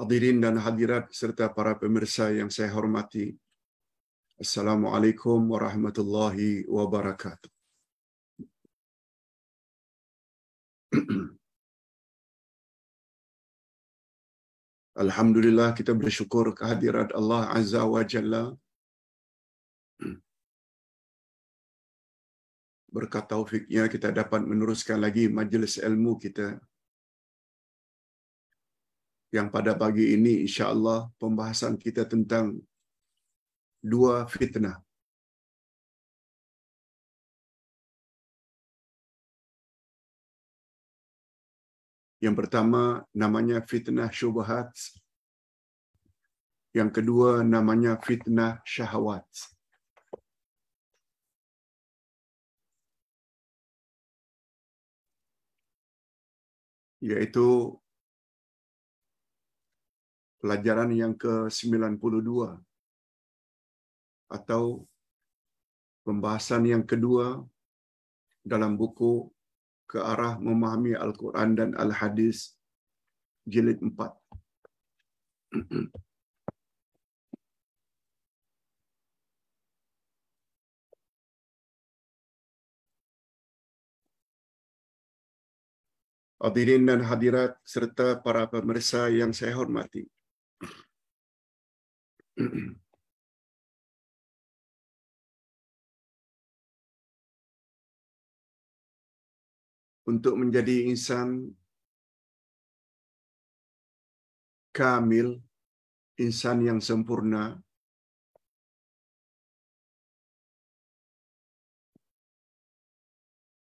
Hadirin dan hadirat serta para pemirsa yang saya hormati. Assalamualaikum warahmatullahi wabarakatuh. Alhamdulillah kita bersyukur kehadirat Allah Azza wa Jalla berkat taufiknya kita dapat meneruskan lagi majlis ilmu kita yang pada pagi ini insya Allah pembahasan kita tentang dua fitnah. Yang pertama namanya fitnah syubhat. Yang kedua namanya fitnah syahwat. Yaitu pelajaran yang ke-92 atau pembahasan yang kedua dalam buku ke arah memahami Al-Quran dan Al-Hadis jilid 4. Hadirin dan hadirat serta para pemeriksa yang saya hormati. Untuk menjadi insan kamil, insan yang sempurna,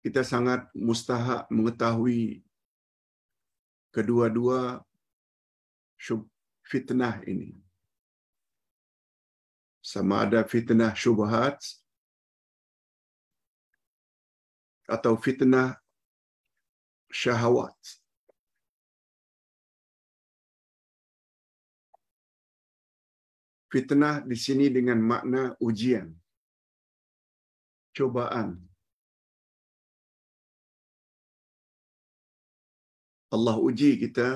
kita sangat mustahak mengetahui kedua-dua fitnah ini sama ada fitnah syubhat atau fitnah syahwat. Fitnah di sini dengan makna ujian, cobaan. Allah uji kita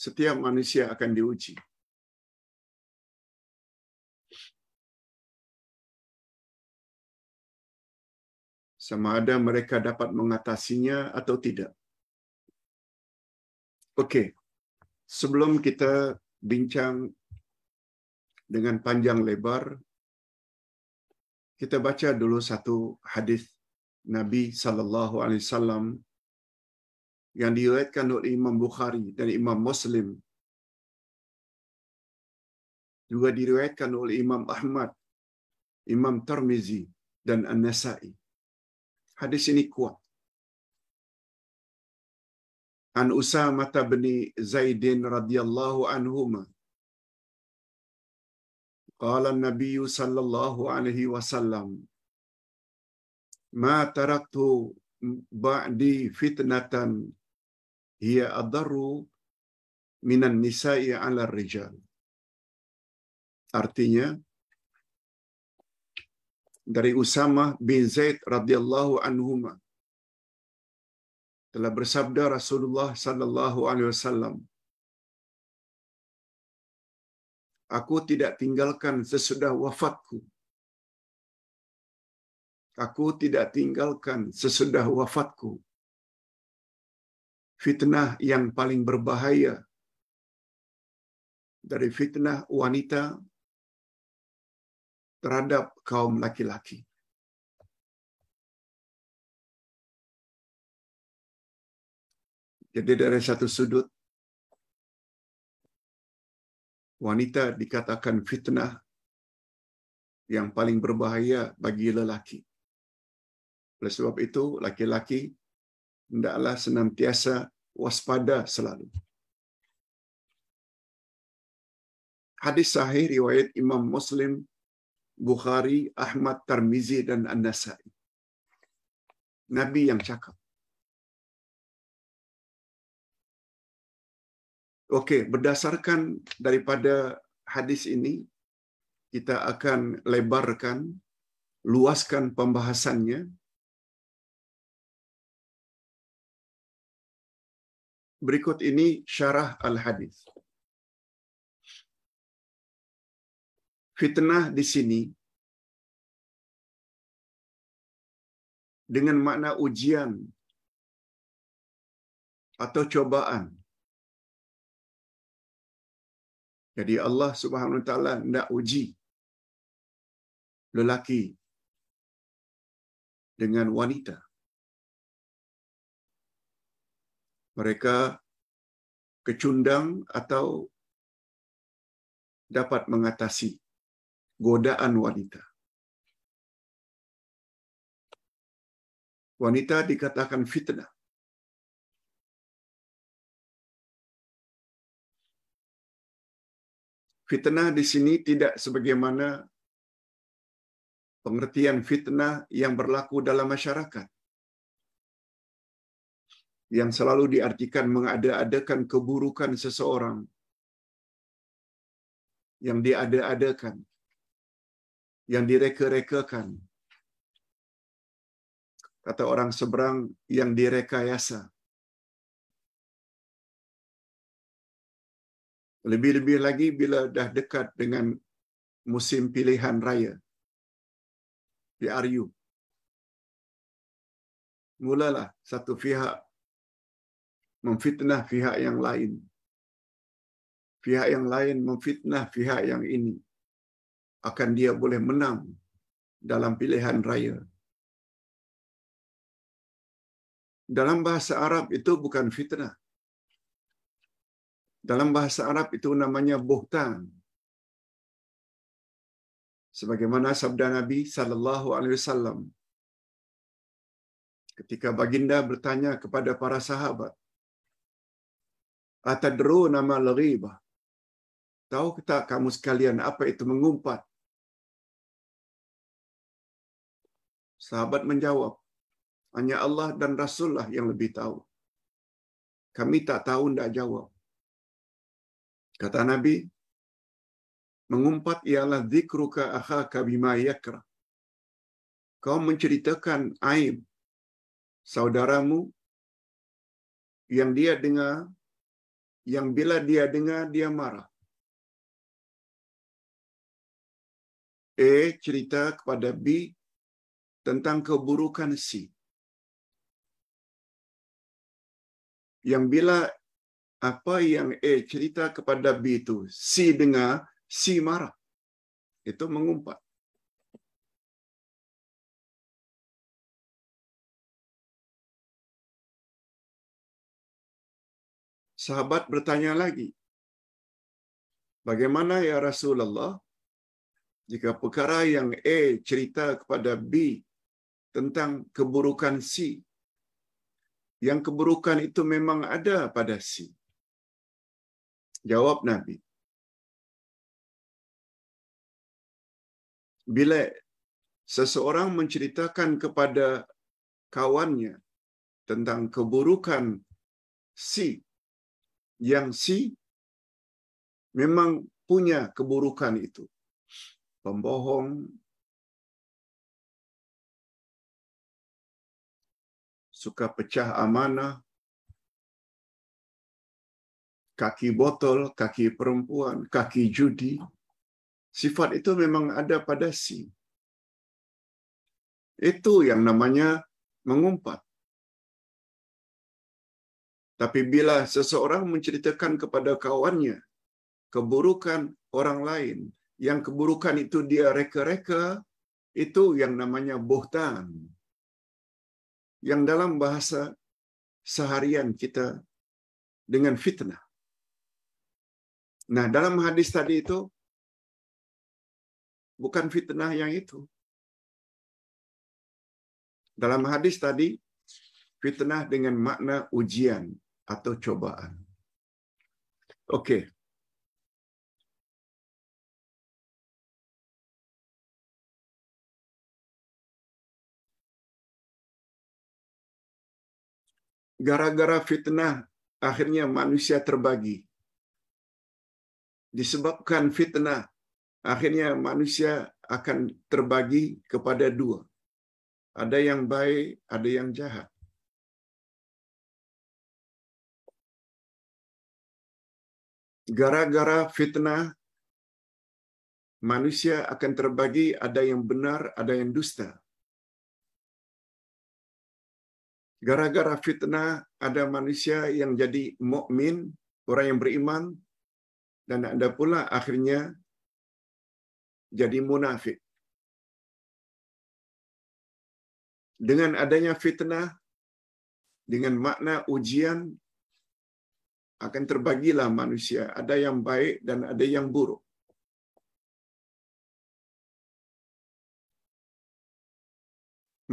setiap manusia akan diuji. Sama ada mereka dapat mengatasinya atau tidak. Oke, sebelum kita bincang dengan panjang lebar, kita baca dulu satu hadis Nabi sallallahu alaihi wasallam yang diriwayatkan oleh Imam Bukhari dan Imam Muslim juga diriwayatkan oleh Imam Ahmad, Imam Tirmizi dan An-Nasa'i. Hadis ini kuat. An Usamah bin Zaidin radhiyallahu anhu قال النبي صلى الله عليه وسلم ما تركت بعدي فتنة hiya adarru minan nisa'i ala rijal. Artinya dari Usama bin Zaid radhiyallahu anhuma telah bersabda Rasulullah sallallahu alaihi wasallam Aku tidak tinggalkan sesudah wafatku. Aku tidak tinggalkan sesudah wafatku fitnah yang paling berbahaya dari fitnah wanita terhadap kaum laki-laki. Jadi dari satu sudut wanita dikatakan fitnah yang paling berbahaya bagi lelaki. Oleh sebab itu, laki-laki hendaklah senantiasa waspada selalu. Hadis sahih riwayat Imam Muslim, Bukhari, Ahmad, Tarmizi, dan An-Nasai. Nabi yang cakap. Oke, berdasarkan daripada hadis ini, kita akan lebarkan, luaskan pembahasannya berikut ini syarah al-hadis. Fitnah di sini dengan makna ujian atau cobaan. Jadi Allah Subhanahu wa taala hendak uji lelaki dengan wanita. mereka kecundang atau dapat mengatasi godaan wanita. Wanita dikatakan fitnah. Fitnah di sini tidak sebagaimana pengertian fitnah yang berlaku dalam masyarakat yang selalu diartikan mengada-adakan keburukan seseorang yang diada-adakan yang direka-rekakan kata orang seberang yang direkayasa lebih-lebih lagi bila dah dekat dengan musim pilihan raya PRU mulalah satu pihak memfitnah pihak yang lain. Pihak yang lain memfitnah pihak yang ini. Akan dia boleh menang dalam pilihan raya. Dalam bahasa Arab itu bukan fitnah. Dalam bahasa Arab itu namanya buhtan. Sebagaimana sabda Nabi sallallahu alaihi wasallam ketika baginda bertanya kepada para sahabat, atadru nama riba. Tahu kita kamu sekalian apa itu mengumpat? Sahabat menjawab, hanya Allah dan Rasul lah yang lebih tahu. Kami tak tahu, tidak jawab. Kata Nabi, mengumpat ialah zikruka akhaka bima Kau menceritakan aib saudaramu yang dia dengar yang bila dia dengar dia marah. A cerita kepada B tentang keburukan C. Yang bila apa yang A cerita kepada B itu C dengar, C marah. Itu mengumpat. Sahabat bertanya lagi, bagaimana ya Rasulullah jika perkara yang A cerita kepada B tentang keburukan C, yang keburukan itu memang ada pada C. Jawab Nabi. Bila seseorang menceritakan kepada kawannya tentang keburukan si yang si memang punya keburukan itu. Pembohong, suka pecah amanah, kaki botol, kaki perempuan, kaki judi. Sifat itu memang ada pada si. Itu yang namanya mengumpat. Tapi bila seseorang menceritakan kepada kawannya keburukan orang lain, yang keburukan itu dia reka-reka, itu yang namanya bohtan. Yang dalam bahasa seharian kita dengan fitnah. Nah, dalam hadis tadi itu bukan fitnah yang itu. Dalam hadis tadi fitnah dengan makna ujian, atau cobaan. Oke. Okay. Gara-gara fitnah, akhirnya manusia terbagi. Disebabkan fitnah, akhirnya manusia akan terbagi kepada dua. Ada yang baik, ada yang jahat. Gara-gara fitnah, manusia akan terbagi ada yang benar, ada yang dusta. Gara-gara fitnah, ada manusia yang jadi mukmin, orang yang beriman, dan ada pula akhirnya jadi munafik. Dengan adanya fitnah, dengan makna ujian, akan terbagilah manusia, ada yang baik dan ada yang buruk.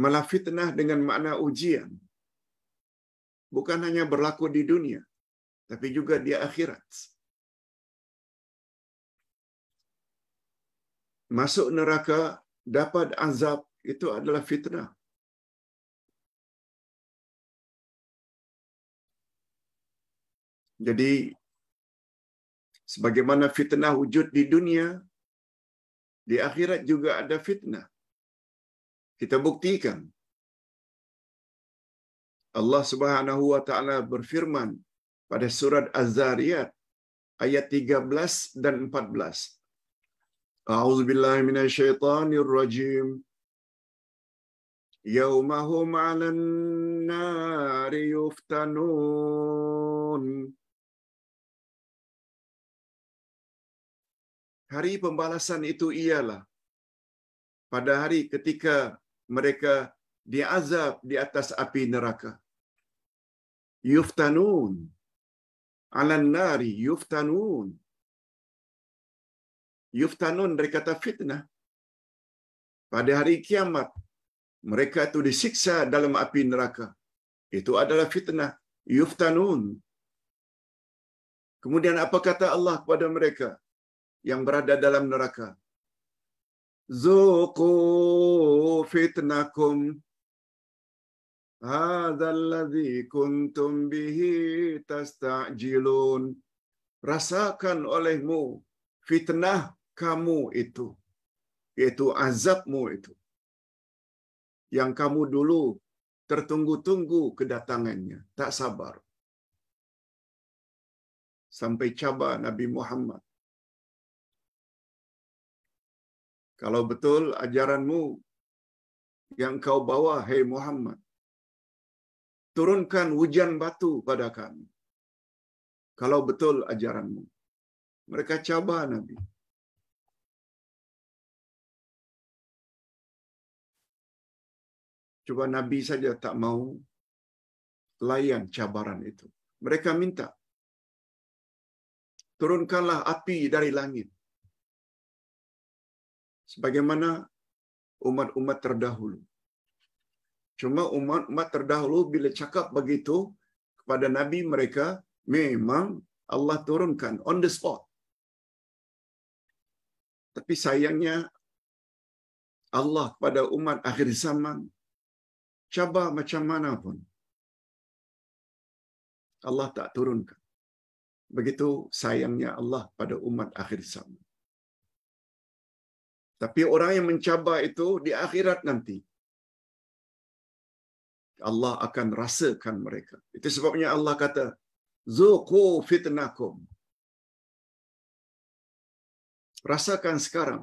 Malah fitnah dengan makna ujian bukan hanya berlaku di dunia, tapi juga di akhirat. Masuk neraka dapat azab itu adalah fitnah. Jadi sebagaimana fitnah wujud di dunia, di akhirat juga ada fitnah. Kita buktikan. Allah Subhanahu wa taala berfirman pada surat Az-Zariyat ayat 13 dan 14. A'udzu billahi minasyaitonir rajim. Yaumahum 'alan nari yuftanun. hari pembalasan itu ialah pada hari ketika mereka diazab di atas api neraka. Yuftanun. Alan nari yuftanun. Yuftanun, mereka kata fitnah. Pada hari kiamat, mereka itu disiksa dalam api neraka. Itu adalah fitnah. Yuftanun. Kemudian apa kata Allah kepada mereka? yang berada dalam neraka. Zuku fitnakum hadzalladzi kuntum bihi tasta'jilun. Rasakan olehmu fitnah kamu itu, yaitu azabmu itu. Yang kamu dulu tertunggu-tunggu kedatangannya, tak sabar. Sampai cabar Nabi Muhammad Kalau betul ajaranmu yang kau bawa, hei Muhammad, turunkan hujan batu pada kami. Kalau betul ajaranmu. Mereka coba Nabi. Coba Nabi saja tak mau layan cabaran itu. Mereka minta, turunkanlah api dari langit. sebagaimana umat-umat terdahulu. Cuma umat-umat terdahulu bila cakap begitu kepada Nabi mereka, memang Allah turunkan on the spot. Tapi sayangnya Allah pada umat akhir zaman cuba macam mana pun Allah tak turunkan. Begitu sayangnya Allah pada umat akhir zaman. Tapi orang yang mencabar itu di akhirat nanti. Allah akan rasakan mereka. Itu sebabnya Allah kata, Zuku fitnakum. Rasakan sekarang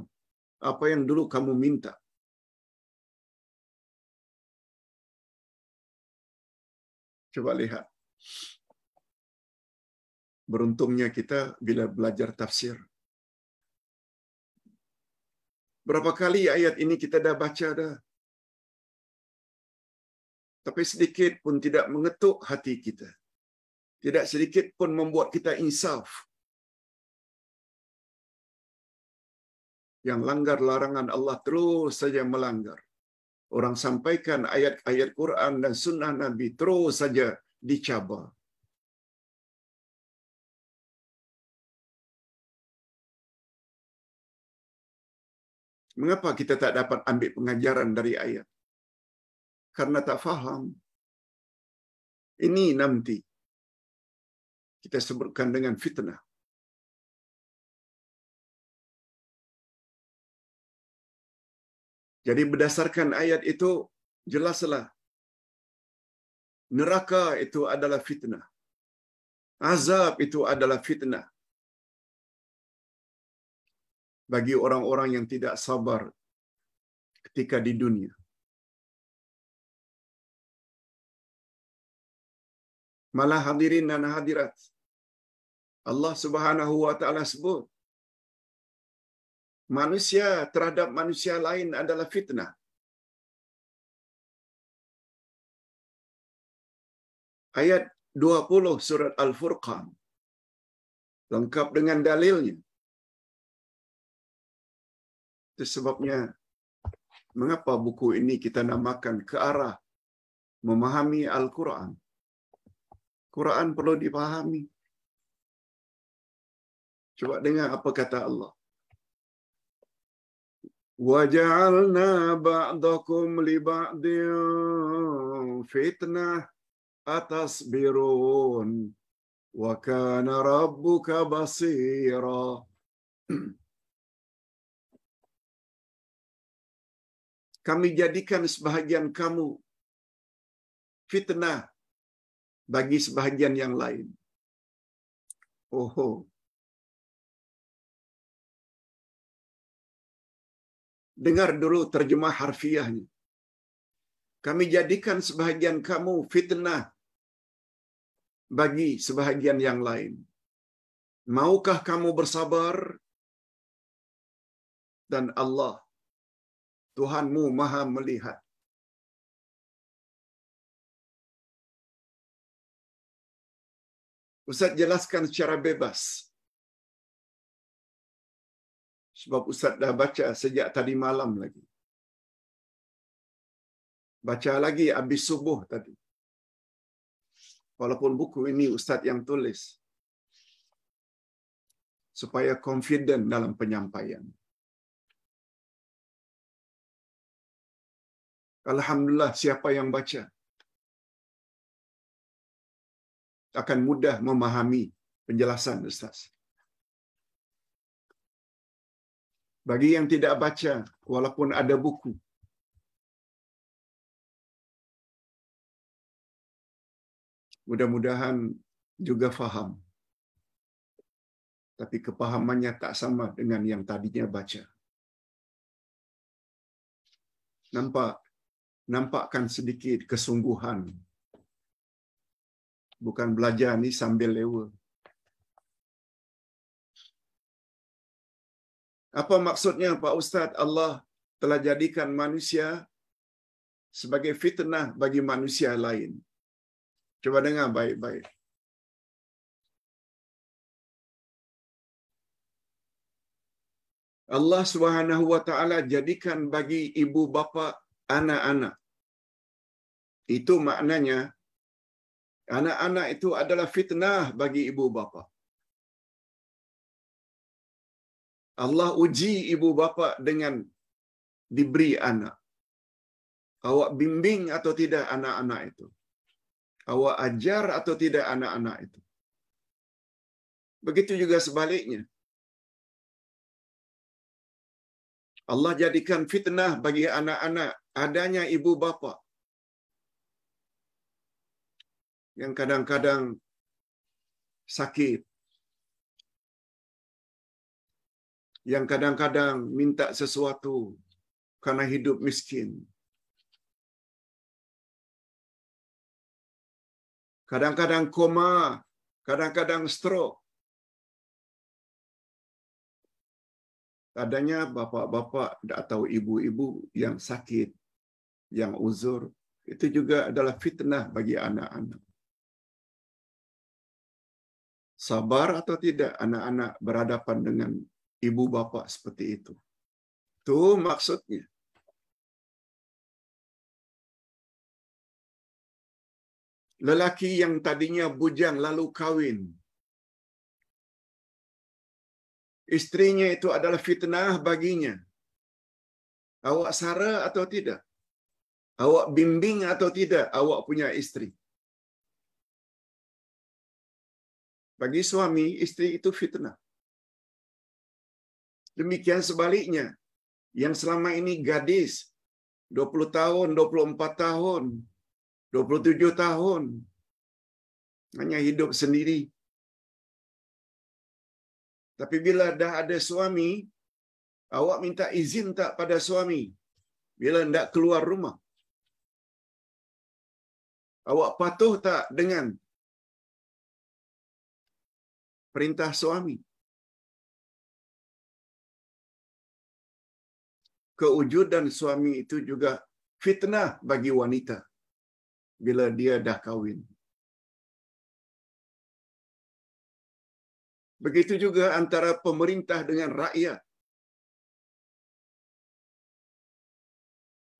apa yang dulu kamu minta. Coba lihat. Beruntungnya kita bila belajar tafsir, Berapa kali ayat ini kita dah baca dah. Tapi sedikit pun tidak mengetuk hati kita. Tidak sedikit pun membuat kita insaf. Yang langgar larangan Allah terus saja melanggar. Orang sampaikan ayat-ayat Quran dan sunnah Nabi terus saja dicabar. Mengapa kita tak dapat ambil pengajaran dari ayat? Karena tak faham. Ini nanti kita sebutkan dengan fitnah. Jadi berdasarkan ayat itu jelaslah neraka itu adalah fitnah. Azab itu adalah fitnah bagi orang-orang yang tidak sabar ketika di dunia. Malah hadirin dan hadirat, Allah Subhanahu wa taala sebut manusia terhadap manusia lain adalah fitnah. Ayat 20 surat Al-Furqan lengkap dengan dalilnya. Itu sebabnya mengapa buku ini kita namakan ke arah memahami Al-Quran. Quran perlu dipahami. Coba dengar apa kata Allah. وَجَعَلْنَا بَعْضَكُمْ لِبَعْضٍ فِتْنَةً wa kana rabbuka basira Kami jadikan sebahagian kamu fitnah bagi sebahagian yang lain. Oh, Dengar dulu terjemah harfiahnya. Kami jadikan sebahagian kamu fitnah bagi sebahagian yang lain. Maukah kamu bersabar? Dan Allah Tuhanmu maha melihat. Ustaz jelaskan secara bebas. Sebab Ustaz dah baca sejak tadi malam lagi. Baca lagi habis subuh tadi. Walaupun buku ini Ustaz yang tulis. Supaya confident dalam penyampaian. Alhamdulillah siapa yang baca akan mudah memahami penjelasan Ustaz. Bagi yang tidak baca, walaupun ada buku, mudah-mudahan juga faham. Tapi kepahamannya tak sama dengan yang tadinya baca. Nampak nampakkan sedikit kesungguhan. Bukan belajar ni sambil lewa. Apa maksudnya Pak Ustaz Allah telah jadikan manusia sebagai fitnah bagi manusia lain? Cuba dengar baik-baik. Allah Subhanahu wa taala jadikan bagi ibu bapa anak-anak. Itu maknanya anak-anak itu adalah fitnah bagi ibu bapa. Allah uji ibu bapa dengan diberi anak. Awak bimbing atau tidak anak-anak itu? Awak ajar atau tidak anak-anak itu? Begitu juga sebaliknya. Allah jadikan fitnah bagi anak-anak adanya ibu bapa yang kadang-kadang sakit, yang kadang-kadang minta sesuatu karena hidup miskin. Kadang-kadang koma, kadang-kadang stroke. Adanya bapak-bapak atau ibu-ibu yang sakit yang uzur, itu juga adalah fitnah bagi anak-anak. Sabar atau tidak anak-anak berhadapan dengan ibu bapak seperti itu. Itu maksudnya. Lelaki yang tadinya bujang lalu kawin. Istrinya itu adalah fitnah baginya. Awak sara atau tidak? Awak bimbing atau tidak awak punya istri? Bagi suami, istri itu fitnah. Demikian sebaliknya, yang selama ini gadis 20 tahun, 24 tahun, 27 tahun hanya hidup sendiri. Tapi bila dah ada suami, awak minta izin tak pada suami bila hendak keluar rumah? Awak patuh tak dengan perintah suami? Keujudan suami itu juga fitnah bagi wanita bila dia dah kahwin. Begitu juga antara pemerintah dengan rakyat.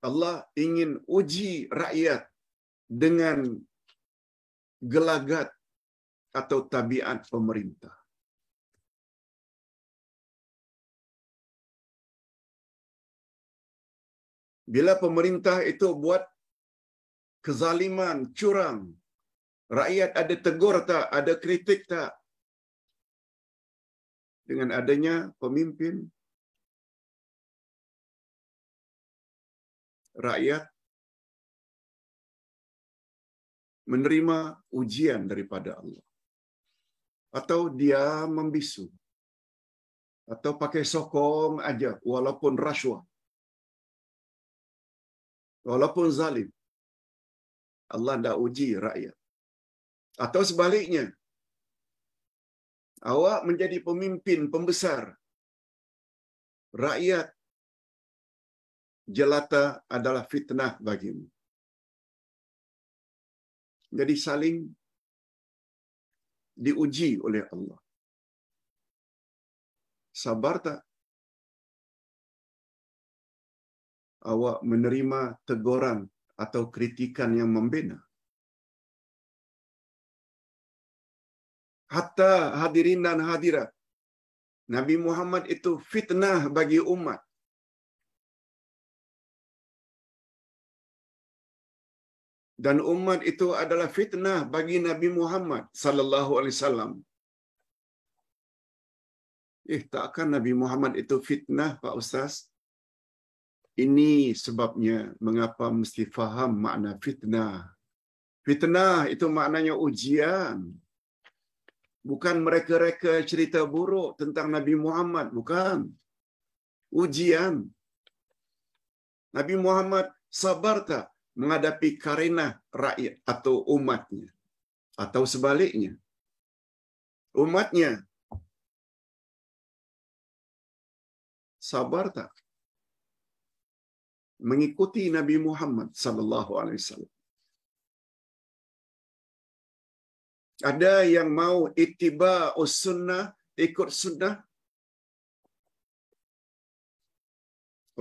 Allah ingin uji rakyat dengan gelagat atau tabiat pemerintah. Bila pemerintah itu buat kezaliman, curang, rakyat ada tegur tak, ada kritik tak? Dengan adanya pemimpin, rakyat menerima ujian daripada Allah. Atau dia membisu. Atau pakai sokong aja walaupun rasuah. Walaupun zalim. Allah tidak uji rakyat. Atau sebaliknya. Awak menjadi pemimpin pembesar. Rakyat jelata adalah fitnah bagimu. Jadi saling diuji oleh Allah. Sabar tak? Awak menerima teguran atau kritikan yang membina. Hatta hadirin dan hadirat. Nabi Muhammad itu fitnah bagi umat. dan umat itu adalah fitnah bagi Nabi Muhammad sallallahu alaihi wasallam. Eh, takkan Nabi Muhammad itu fitnah, Pak Ustaz? Ini sebabnya mengapa mesti faham makna fitnah. Fitnah itu maknanya ujian. Bukan mereka-reka cerita buruk tentang Nabi Muhammad, bukan. Ujian. Nabi Muhammad sabar tak? menghadapi karena rakyat atau umatnya atau sebaliknya umatnya sabar tak mengikuti Nabi Muhammad sallallahu alaihi wasallam ada yang mau itiba sunnah ikut sunnah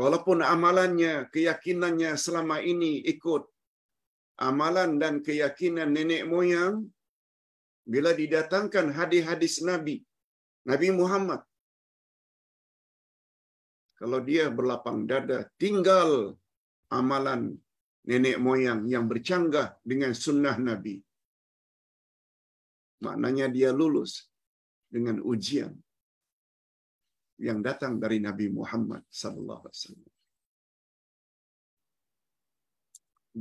Walaupun amalannya, keyakinannya selama ini ikut amalan dan keyakinan nenek moyang, bila didatangkan hadis-hadis Nabi, Nabi Muhammad, kalau dia berlapang dada, tinggal amalan nenek moyang yang bercanggah dengan sunnah Nabi. Maknanya dia lulus dengan ujian yang datang dari Nabi Muhammad SAW.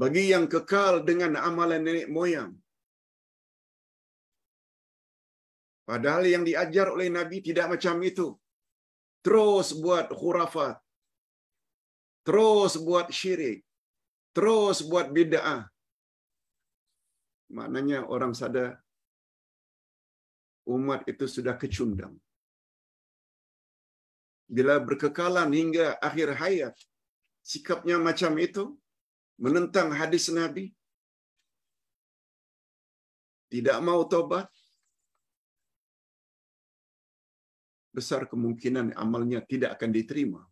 Bagi yang kekal dengan amalan nenek moyang. Padahal yang diajar oleh Nabi tidak macam itu. Terus buat khurafat. Terus buat syirik. Terus buat bid'ah. Maknanya orang sadar umat itu sudah kecundang bila berkekalan hingga akhir hayat, sikapnya macam itu, menentang hadis Nabi, tidak mau tobat, besar kemungkinan amalnya tidak akan diterima.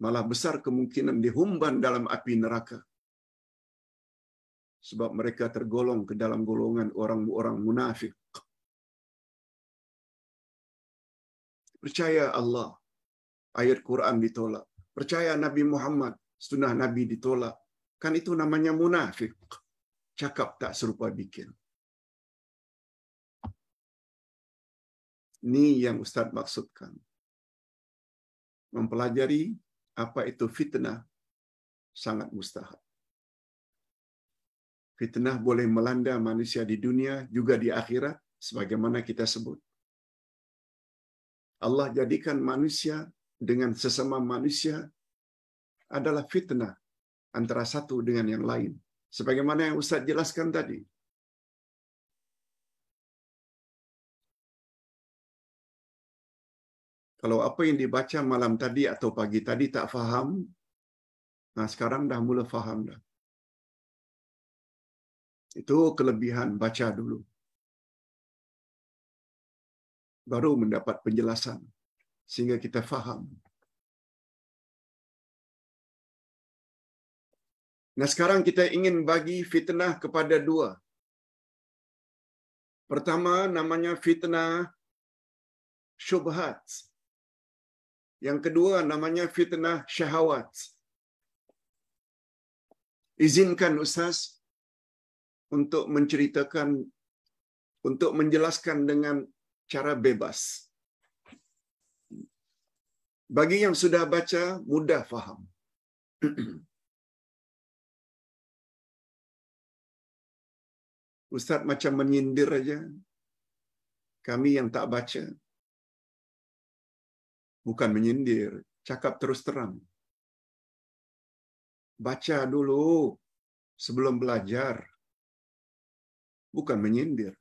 Malah besar kemungkinan dihumban dalam api neraka. Sebab mereka tergolong ke dalam golongan orang-orang munafik. Percaya Allah, ayat Quran ditolak. Percaya Nabi Muhammad, sunnah Nabi ditolak. Kan itu namanya munafik. Cakap tak serupa bikin. Ini yang Ustaz maksudkan. Mempelajari apa itu fitnah sangat mustahil Fitnah boleh melanda manusia di dunia juga di akhirat sebagaimana kita sebut. Allah jadikan manusia dengan sesama manusia adalah fitnah antara satu dengan yang lain. Sebagaimana yang Ustaz jelaskan tadi, kalau apa yang dibaca malam tadi atau pagi tadi tak faham, nah sekarang dah mula faham dah. Itu kelebihan baca dulu baru mendapat penjelasan sehingga kita faham. Nah sekarang kita ingin bagi fitnah kepada dua. Pertama namanya fitnah syubhat. Yang kedua namanya fitnah syahwat. Izinkan Ustaz untuk menceritakan, untuk menjelaskan dengan cara bebas. Bagi yang sudah baca, mudah faham. Ustaz macam menyindir aja. Kami yang tak baca. Bukan menyindir, cakap terus terang. Baca dulu sebelum belajar. Bukan menyindir.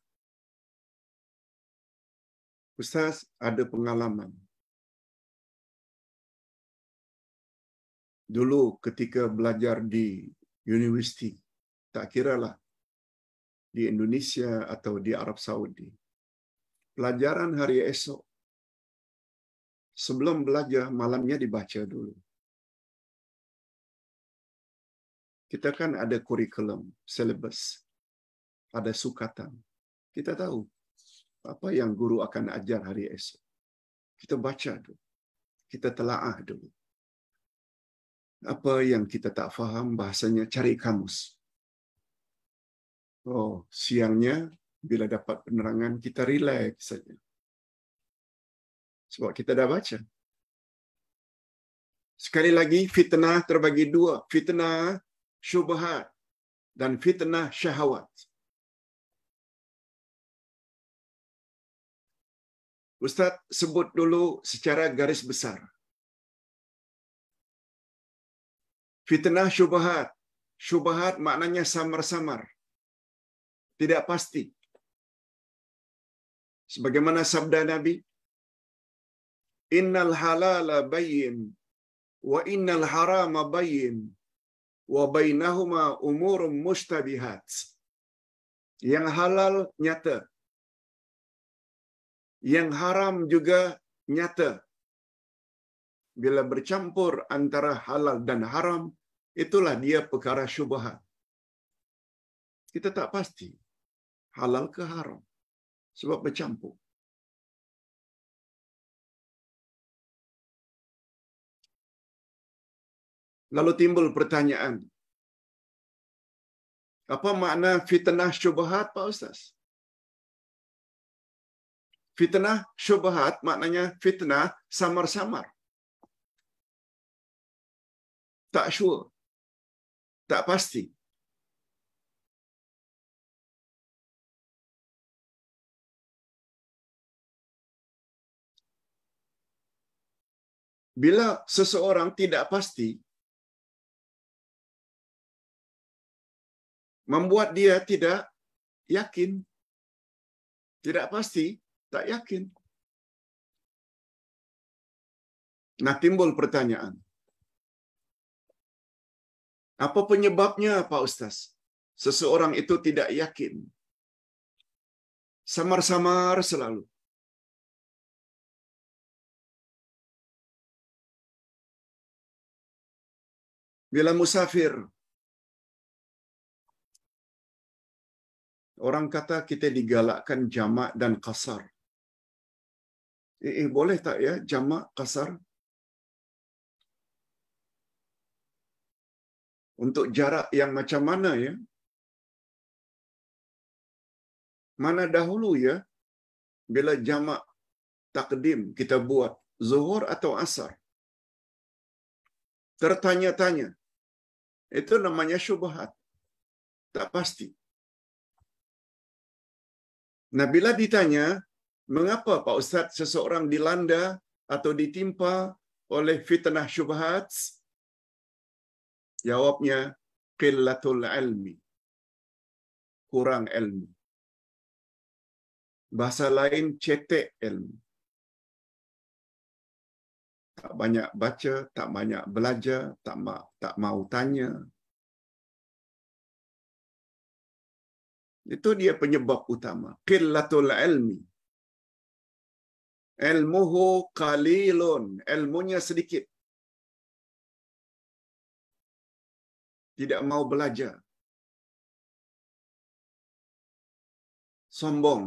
Ustaz ada pengalaman. Dulu ketika belajar di universiti, tak kiralah di Indonesia atau di Arab Saudi. Pelajaran hari esok, sebelum belajar malamnya dibaca dulu. Kita kan ada kurikulum, syllabus, ada sukatan. Kita tahu apa yang guru akan ajar hari esok. Kita baca dulu. Kita telaah dulu. Apa yang kita tak faham bahasanya cari kamus. Oh, siangnya bila dapat penerangan kita relax saja. Sebab kita dah baca. Sekali lagi fitnah terbagi dua, fitnah syubhat dan fitnah syahwat. Ustaz sebut dulu secara garis besar. Fitnah syubhat. Syubhat maknanya samar-samar. Tidak pasti. Sebagaimana sabda Nabi, Innal halala bayin, wa innal harama bayin, wa bainahuma umurum mustabihat. Yang halal nyata, yang haram juga nyata. Bila bercampur antara halal dan haram, itulah dia perkara syubhat. Kita tak pasti halal ke haram sebab bercampur. Lalu timbul pertanyaan, apa makna fitnah syubhat Pak Ustaz? Fitnah syubhat maknanya fitnah samar-samar. Tak sure. Tak pasti. Bila seseorang tidak pasti, membuat dia tidak yakin, tidak pasti Tak yakin. Nah timbul pertanyaan. Apa penyebabnya Pak Ustaz? Seseorang itu tidak yakin. Samar-samar selalu. Bila musafir, orang kata kita digalakkan jamak dan kasar. Eh, eh, boleh tak ya jamak kasar? Untuk jarak yang macam mana ya? Mana dahulu ya? Bila jamak takdim kita buat zuhur atau asar? Tertanya-tanya. Itu namanya syubhat. Tak pasti. Nah, bila ditanya, mengapa Pak Ustaz seseorang dilanda atau ditimpa oleh fitnah syubhat? Jawabnya, qillatul ilmi. Kurang ilmu. Bahasa lain, cetek ilmu. Tak banyak baca, tak banyak belajar, tak ma tak mau tanya. Itu dia penyebab utama. Qillatul ilmi. ilmuhu qalilun, ilmunya sedikit. Tidak mau belajar. Sombong.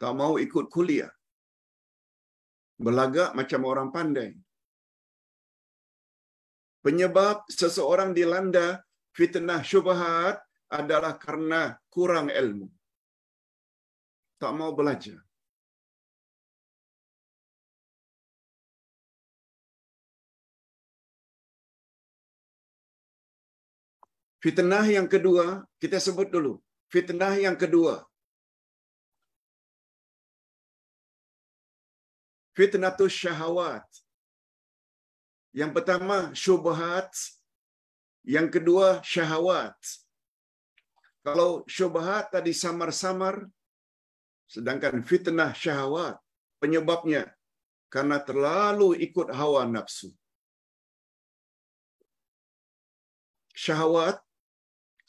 Tak mau ikut kuliah. Belagak macam orang pandai. Penyebab seseorang dilanda fitnah syubhat adalah karena kurang ilmu. Tak mau belajar. Fitnah yang kedua, kita sebut dulu. Fitnah yang kedua. fitnah tu syahwat Yang pertama syubhat, yang kedua syahwat Kalau syubhat tadi samar-samar, sedangkan fitnah syahwat penyebabnya karena terlalu ikut hawa nafsu. Syahwat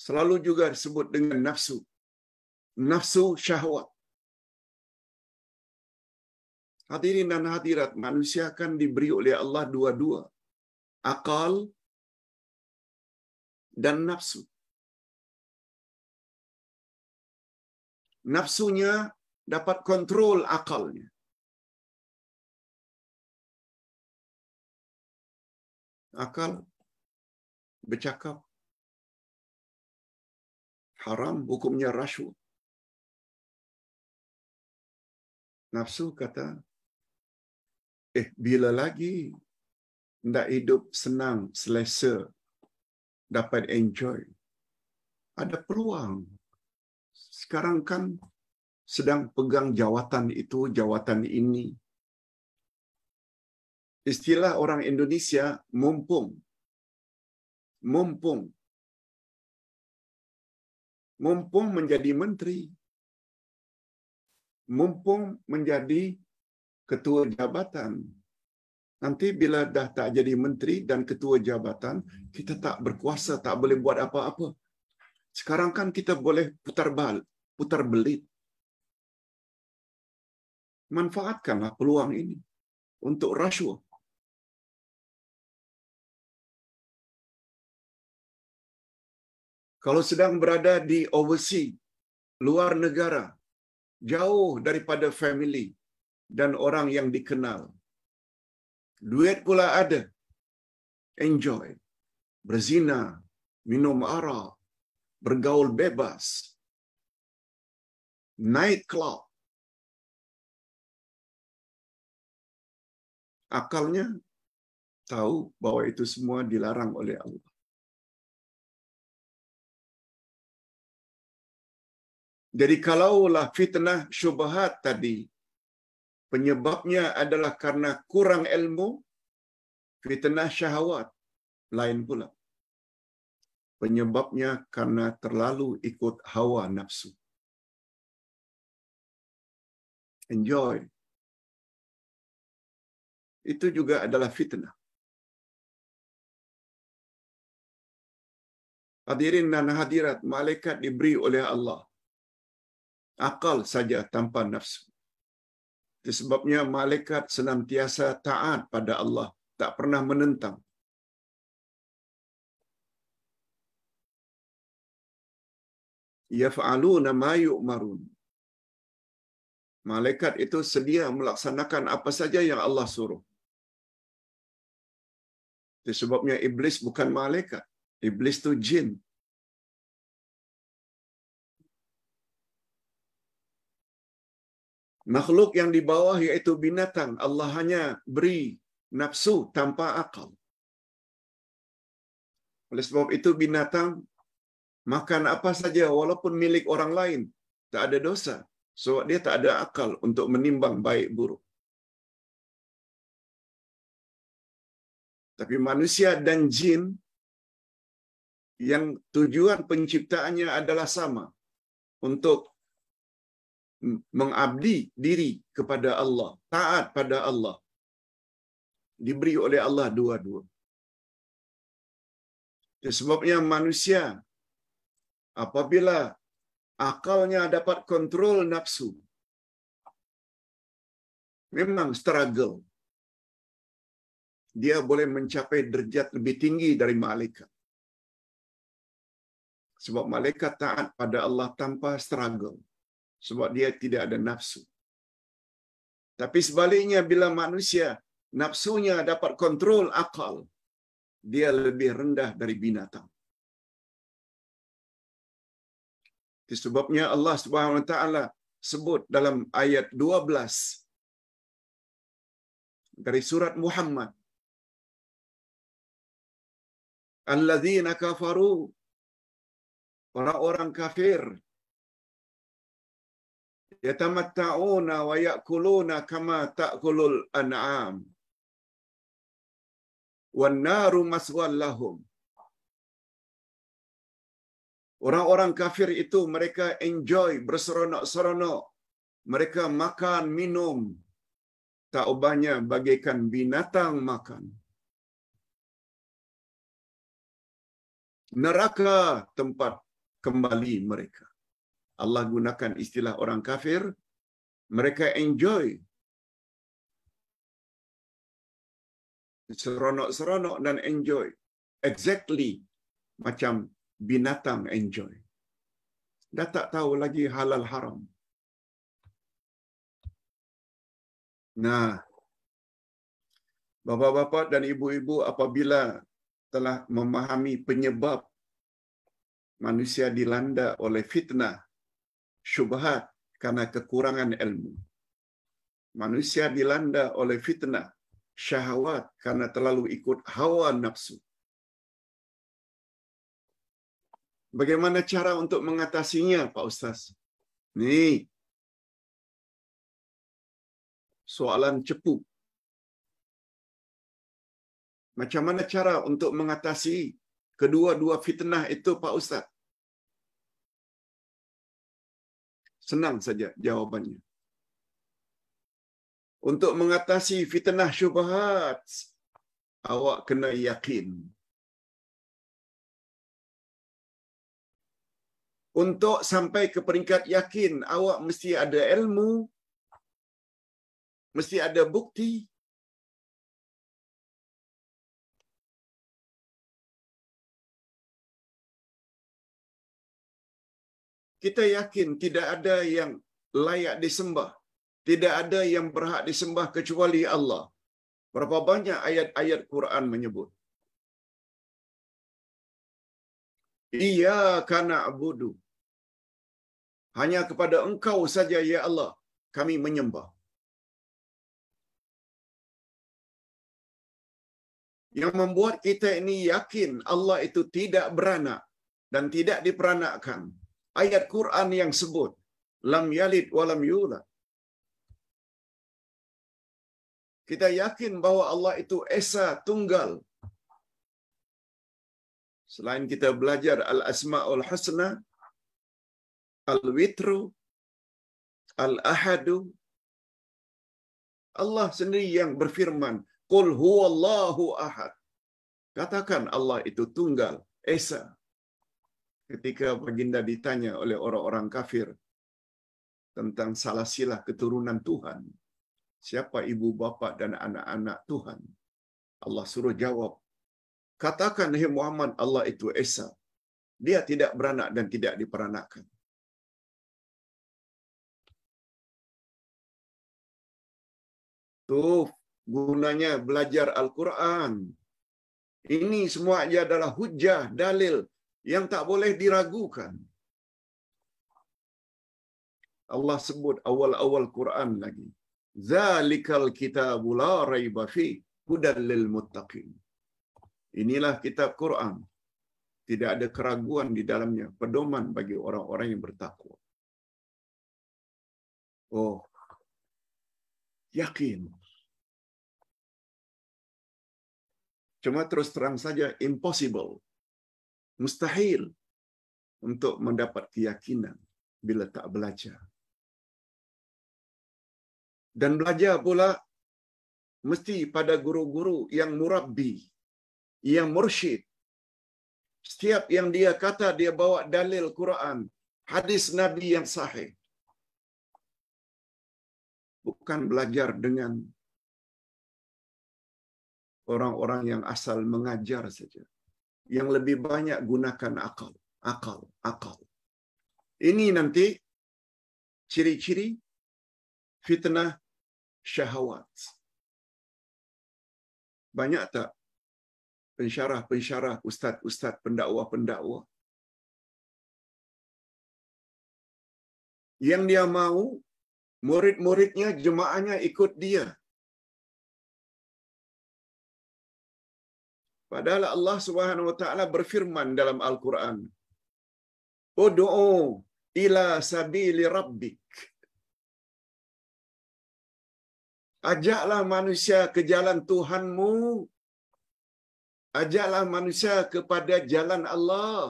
selalu juga disebut dengan nafsu. Nafsu syahwat. Hadirin dan hadirat, manusia akan diberi oleh Allah dua-dua. Akal dan nafsu. Nafsunya dapat kontrol akalnya. Akal bercakap haram, hukumnya rasul. Nafsu kata, eh bila lagi nak hidup senang, selesa, dapat enjoy. Ada peluang. Sekarang kan sedang pegang jawatan itu, jawatan ini. Istilah orang Indonesia mumpung. Mumpung mumpung menjadi menteri, mumpung menjadi ketua jabatan. Nanti bila dah tak jadi menteri dan ketua jabatan, kita tak berkuasa, tak boleh buat apa-apa. Sekarang kan kita boleh putar bal, putar belit. Manfaatkanlah peluang ini untuk rasuah. Kalau sedang berada di overseas, luar negara, jauh daripada family dan orang yang dikenal. Duit pula ada. Enjoy. Berzina, minum arak, bergaul bebas. Night club. Akalnya tahu bahwa itu semua dilarang oleh Allah. Jadi kalaulah fitnah syubhat tadi penyebabnya adalah karena kurang ilmu, fitnah syahwat lain pula. Penyebabnya karena terlalu ikut hawa nafsu. Enjoy. Itu juga adalah fitnah. Hadirin dan hadirat, malaikat diberi oleh Allah akal saja tanpa nafsu. sebabnya malaikat senantiasa taat pada Allah, tak pernah menentang. Yaf'aluna ma yu'marun. Malaikat itu sedia melaksanakan apa saja yang Allah suruh. sebabnya iblis bukan malaikat. Iblis itu jin. Makhluk yang di bawah yaitu binatang, Allah hanya beri nafsu tanpa akal. Oleh sebab itu binatang makan apa saja walaupun milik orang lain, tak ada dosa. So dia tak ada akal untuk menimbang baik buruk. Tapi manusia dan jin yang tujuan penciptaannya adalah sama untuk mengabdi diri kepada Allah, taat pada Allah. Diberi oleh Allah dua-dua. Sebabnya manusia apabila akalnya dapat kontrol nafsu, memang struggle. Dia boleh mencapai derajat lebih tinggi dari malaikat. Sebab malaikat taat pada Allah tanpa struggle. Sebab dia tidak ada nafsu. Tapi sebaliknya bila manusia nafsunya dapat kontrol akal, dia lebih rendah dari binatang. Itu sebabnya Allah Subhanahu wa taala sebut dalam ayat 12 dari surat Muhammad Alladzina kafaru orang-orang kafir yatamatta'una wa ya'kuluna kama ta'kulul an'am wan naru maswal lahum Orang-orang kafir itu mereka enjoy berseronok-seronok. Mereka makan, minum. Tak ubahnya bagaikan binatang makan. Neraka tempat kembali mereka. Allah gunakan istilah orang kafir, mereka enjoy seronok-seronok dan enjoy exactly macam binatang enjoy. Dah tak tahu lagi halal haram. Nah, bapa-bapa dan ibu-ibu apabila telah memahami penyebab manusia dilanda oleh fitnah syubhat karena kekurangan ilmu. Manusia dilanda oleh fitnah, syahwat karena terlalu ikut hawa nafsu. Bagaimana cara untuk mengatasinya, Pak Ustaz? Nih, soalan cepu. Macam mana cara untuk mengatasi kedua-dua fitnah itu, Pak Ustaz? Senang saja jawabannya. Untuk mengatasi fitnah syubhat, awak kena yakin. Untuk sampai ke peringkat yakin, awak mesti ada ilmu, mesti ada bukti, kita yakin tidak ada yang layak disembah. Tidak ada yang berhak disembah kecuali Allah. Berapa banyak ayat-ayat Quran menyebut. Ia kana abudu. Hanya kepada engkau saja, Ya Allah, kami menyembah. Yang membuat kita ini yakin Allah itu tidak beranak dan tidak diperanakkan ayat Quran yang sebut lam yalid walam yulad. Kita yakin bahwa Allah itu Esa tunggal. Selain kita belajar Al-Asma'ul Husna, Al-Witru, Al-Ahadu, Allah sendiri yang berfirman, Qul huwallahu ahad. Katakan Allah itu tunggal, Esa ketika baginda ditanya oleh orang-orang kafir tentang salah silah keturunan Tuhan. Siapa ibu bapa dan anak-anak Tuhan? Allah suruh jawab. Katakan, hei Muhammad, Allah itu Esa. Dia tidak beranak dan tidak diperanakan. Tuh gunanya belajar Al-Quran. Ini semua adalah hujah, dalil yang tak boleh diragukan. Allah sebut awal-awal Quran lagi. Zalikal kitabu la raiba fi hudan lil muttaqin. Inilah kitab Quran. Tidak ada keraguan di dalamnya, pedoman bagi orang-orang yang bertakwa. Oh. Yakin. Cuma terus terang saja impossible Mustahil untuk mendapat keyakinan bila tak belajar. Dan belajar pula mesti pada guru-guru yang murabbi, yang mursyid. Setiap yang dia kata dia bawa dalil Quran, hadis Nabi yang sahih. Bukan belajar dengan orang-orang yang asal mengajar saja yang lebih banyak gunakan akal, akal, akal. Ini nanti ciri-ciri fitnah syahwat. Banyak tak pensyarah-pensyarah, ustaz-ustaz, pendakwah-pendakwah yang dia mau murid-muridnya jemaahnya ikut dia Padahal Allah Subhanahu wa taala berfirman dalam Al-Qur'an. Ud'u ila sabili rabbik. Ajaklah manusia ke jalan Tuhanmu. Ajaklah manusia kepada jalan Allah.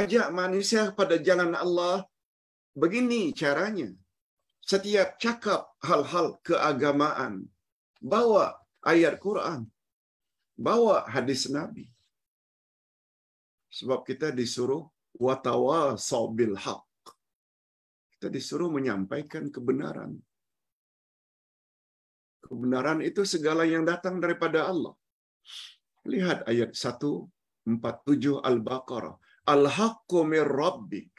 Ajak manusia kepada jalan Allah. Begini caranya. Setiap cakap hal-hal keagamaan, bawa ayat Quran, bawa hadis Nabi. Sebab kita disuruh watawa sabil hak. Kita disuruh menyampaikan kebenaran. Kebenaran itu segala yang datang daripada Allah. Lihat ayat 147 Al-Baqarah. Al-haqqu min rabbik.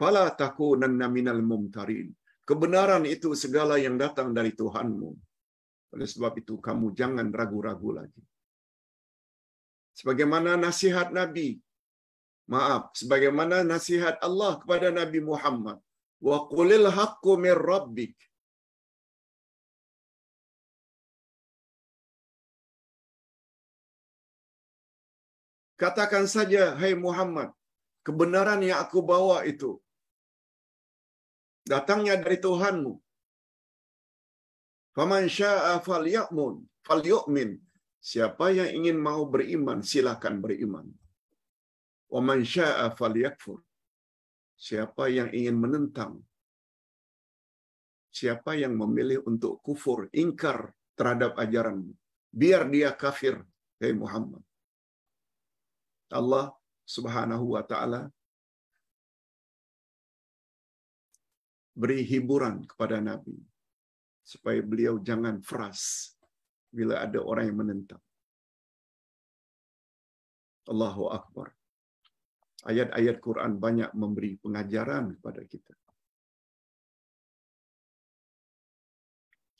Fala takunanna minal mumtarin. Kebenaran itu segala yang datang dari Tuhanmu. Oleh sebab itu kamu jangan ragu-ragu lagi. Sebagaimana nasihat Nabi, maaf, sebagaimana nasihat Allah kepada Nabi Muhammad, wa qulil haqqu mir rabbik. Katakan saja, hai hey Muhammad, kebenaran yang aku bawa itu Datangnya dari Tuhanmu. Faman syaa'a falyu'min, falyu'min. Siapa yang ingin mau beriman, silakan beriman. Waman syaa falyakfur. Siapa yang ingin menentang, siapa yang memilih untuk kufur, ingkar terhadap ajaranmu, biar dia kafir, hei Muhammad. Allah Subhanahu wa taala beri hiburan kepada Nabi supaya beliau jangan fras bila ada orang yang menentang. Allahu Akbar. Ayat-ayat Quran banyak memberi pengajaran kepada kita.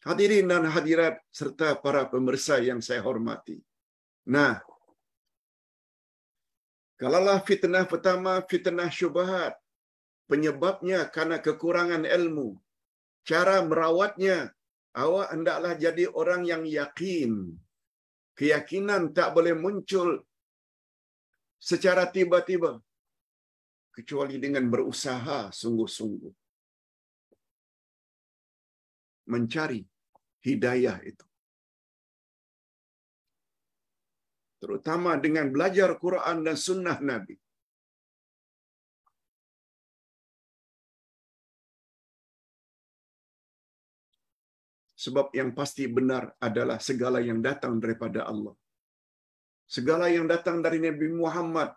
Hadirin dan hadirat serta para pemirsa yang saya hormati. Nah, kalalah fitnah pertama fitnah syubhat Penyebabnya karena kekurangan ilmu. Cara merawatnya, awak hendaklah jadi orang yang yakin. Keyakinan tak boleh muncul secara tiba-tiba. Kecuali dengan berusaha sungguh-sungguh. Mencari hidayah itu. Terutama dengan belajar Quran dan sunnah Nabi. Sebab yang pasti benar adalah segala yang datang daripada Allah. Segala yang datang dari Nabi Muhammad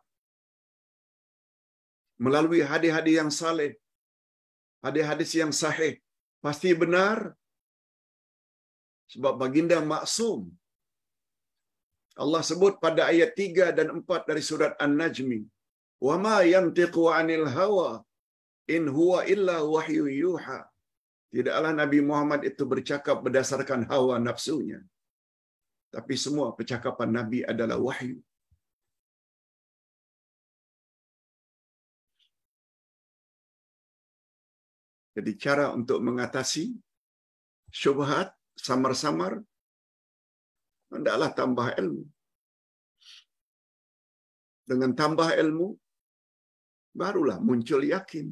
melalui hadis-hadis yang saleh, hadis-hadis yang sahih, pasti benar. Sebab baginda maksum. Allah sebut pada ayat 3 dan 4 dari surat An-Najmi, "Wa ma عَنِ 'anil hawa in إِلَّا illa wahyu Tidaklah Nabi Muhammad itu bercakap berdasarkan hawa nafsunya. Tapi semua percakapan Nabi adalah wahyu. Jadi cara untuk mengatasi syubhat samar-samar hendaklah tambah ilmu. Dengan tambah ilmu barulah muncul yakin.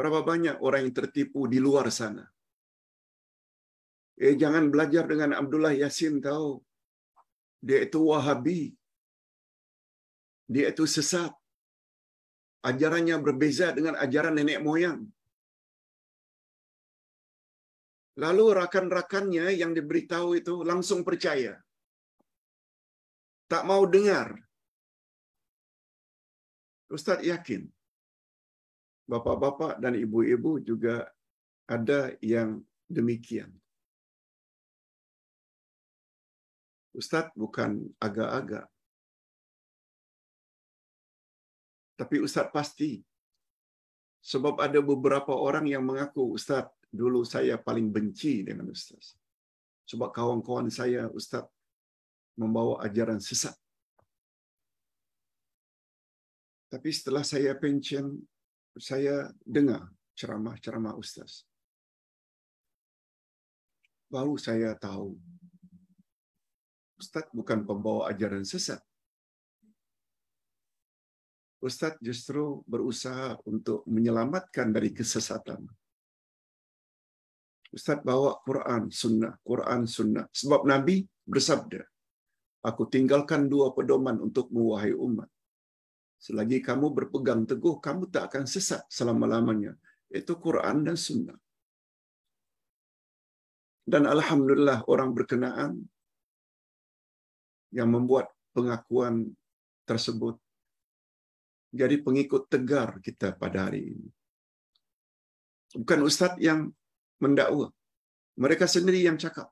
Berapa banyak orang yang tertipu di luar sana? Eh, jangan belajar dengan Abdullah Yasin tahu. Dia itu Wahabi. Dia itu sesat. Ajarannya berbeza dengan ajaran nenek moyang. Lalu rakan-rakannya yang diberitahu itu langsung percaya. Tak mau dengar. Ustadz yakin bapak-bapak dan ibu-ibu juga ada yang demikian. Ustadz bukan agak-agak. Tapi Ustadz pasti. Sebab ada beberapa orang yang mengaku, Ustadz, dulu saya paling benci dengan Ustadz. Sebab kawan-kawan saya, Ustadz, membawa ajaran sesat. Tapi setelah saya pensiun, saya dengar ceramah-ceramah ustaz. Baru saya tahu ustaz bukan pembawa ajaran sesat. Ustaz justru berusaha untuk menyelamatkan dari kesesatan. Ustaz bawa Quran, sunnah, Quran, sunnah. Sebab Nabi bersabda, aku tinggalkan dua pedoman untuk mewahai umat. Selagi kamu berpegang teguh, kamu tak akan sesat selama-lamanya. Itu Quran dan Sunnah. Dan Alhamdulillah orang berkenaan yang membuat pengakuan tersebut jadi pengikut tegar kita pada hari ini. Bukan ustaz yang mendakwa. Mereka sendiri yang cakap.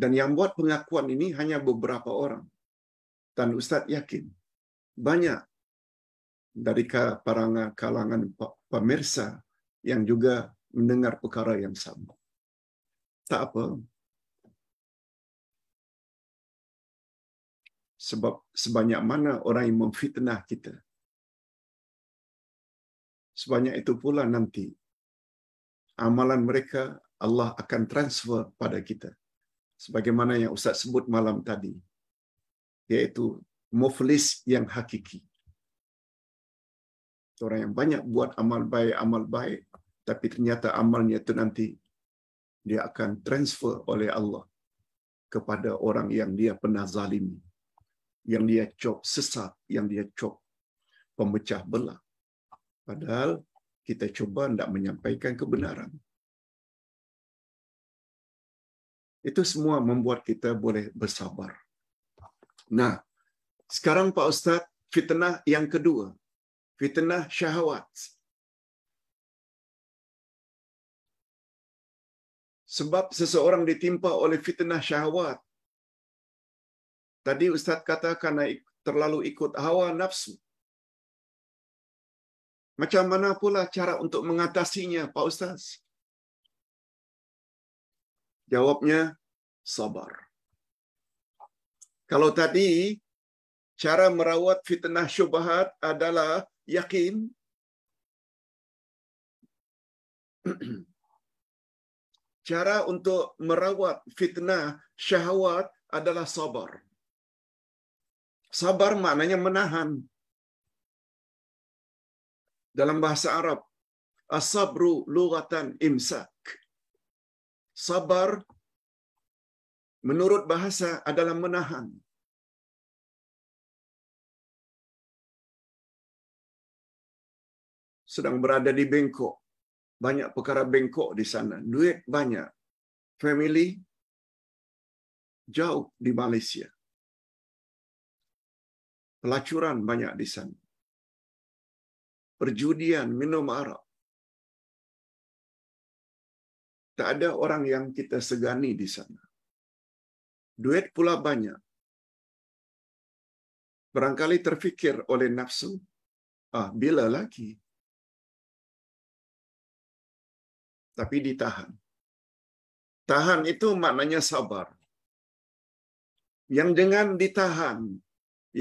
dan yang buat pengakuan ini hanya beberapa orang. Dan Ustaz yakin banyak dari kalangan pemirsa yang juga mendengar perkara yang sama. Tak apa. Sebab sebanyak mana orang yang memfitnah kita. Sebanyak itu pula nanti amalan mereka Allah akan transfer pada kita sebagaimana yang Ustaz sebut malam tadi, yaitu muflis yang hakiki. Orang yang banyak buat amal baik-amal baik, tapi ternyata amalnya itu nanti dia akan transfer oleh Allah kepada orang yang dia pernah zalimi, yang dia cop sesat, yang dia cop pemecah belah. Padahal kita cuba tidak menyampaikan kebenaran. Itu semua membuat kita boleh bersabar. Nah, sekarang Pak Ustaz, fitnah yang kedua. Fitnah syahwat. Sebab seseorang ditimpa oleh fitnah syahwat. Tadi Ustaz kata karena terlalu ikut hawa nafsu. Macam mana pula cara untuk mengatasinya, Pak Ustaz? Jawabnya sabar. Kalau tadi cara merawat fitnah syubhat adalah yakin cara untuk merawat fitnah syahwat adalah sabar. Sabar maknanya menahan. Dalam bahasa Arab, asabru lughatan imsak. Sabar menurut bahasa adalah menahan. Sedang berada di bengkok, Banyak perkara bengkok di sana. Duit banyak. Family jauh di Malaysia. Pelacuran banyak di sana. Perjudian, minum arak. Tak ada orang yang kita segani di sana. Duit pula banyak. Barangkali terfikir oleh nafsu, ah bila lagi? Tapi ditahan. Tahan itu maknanya sabar. Yang dengan ditahan,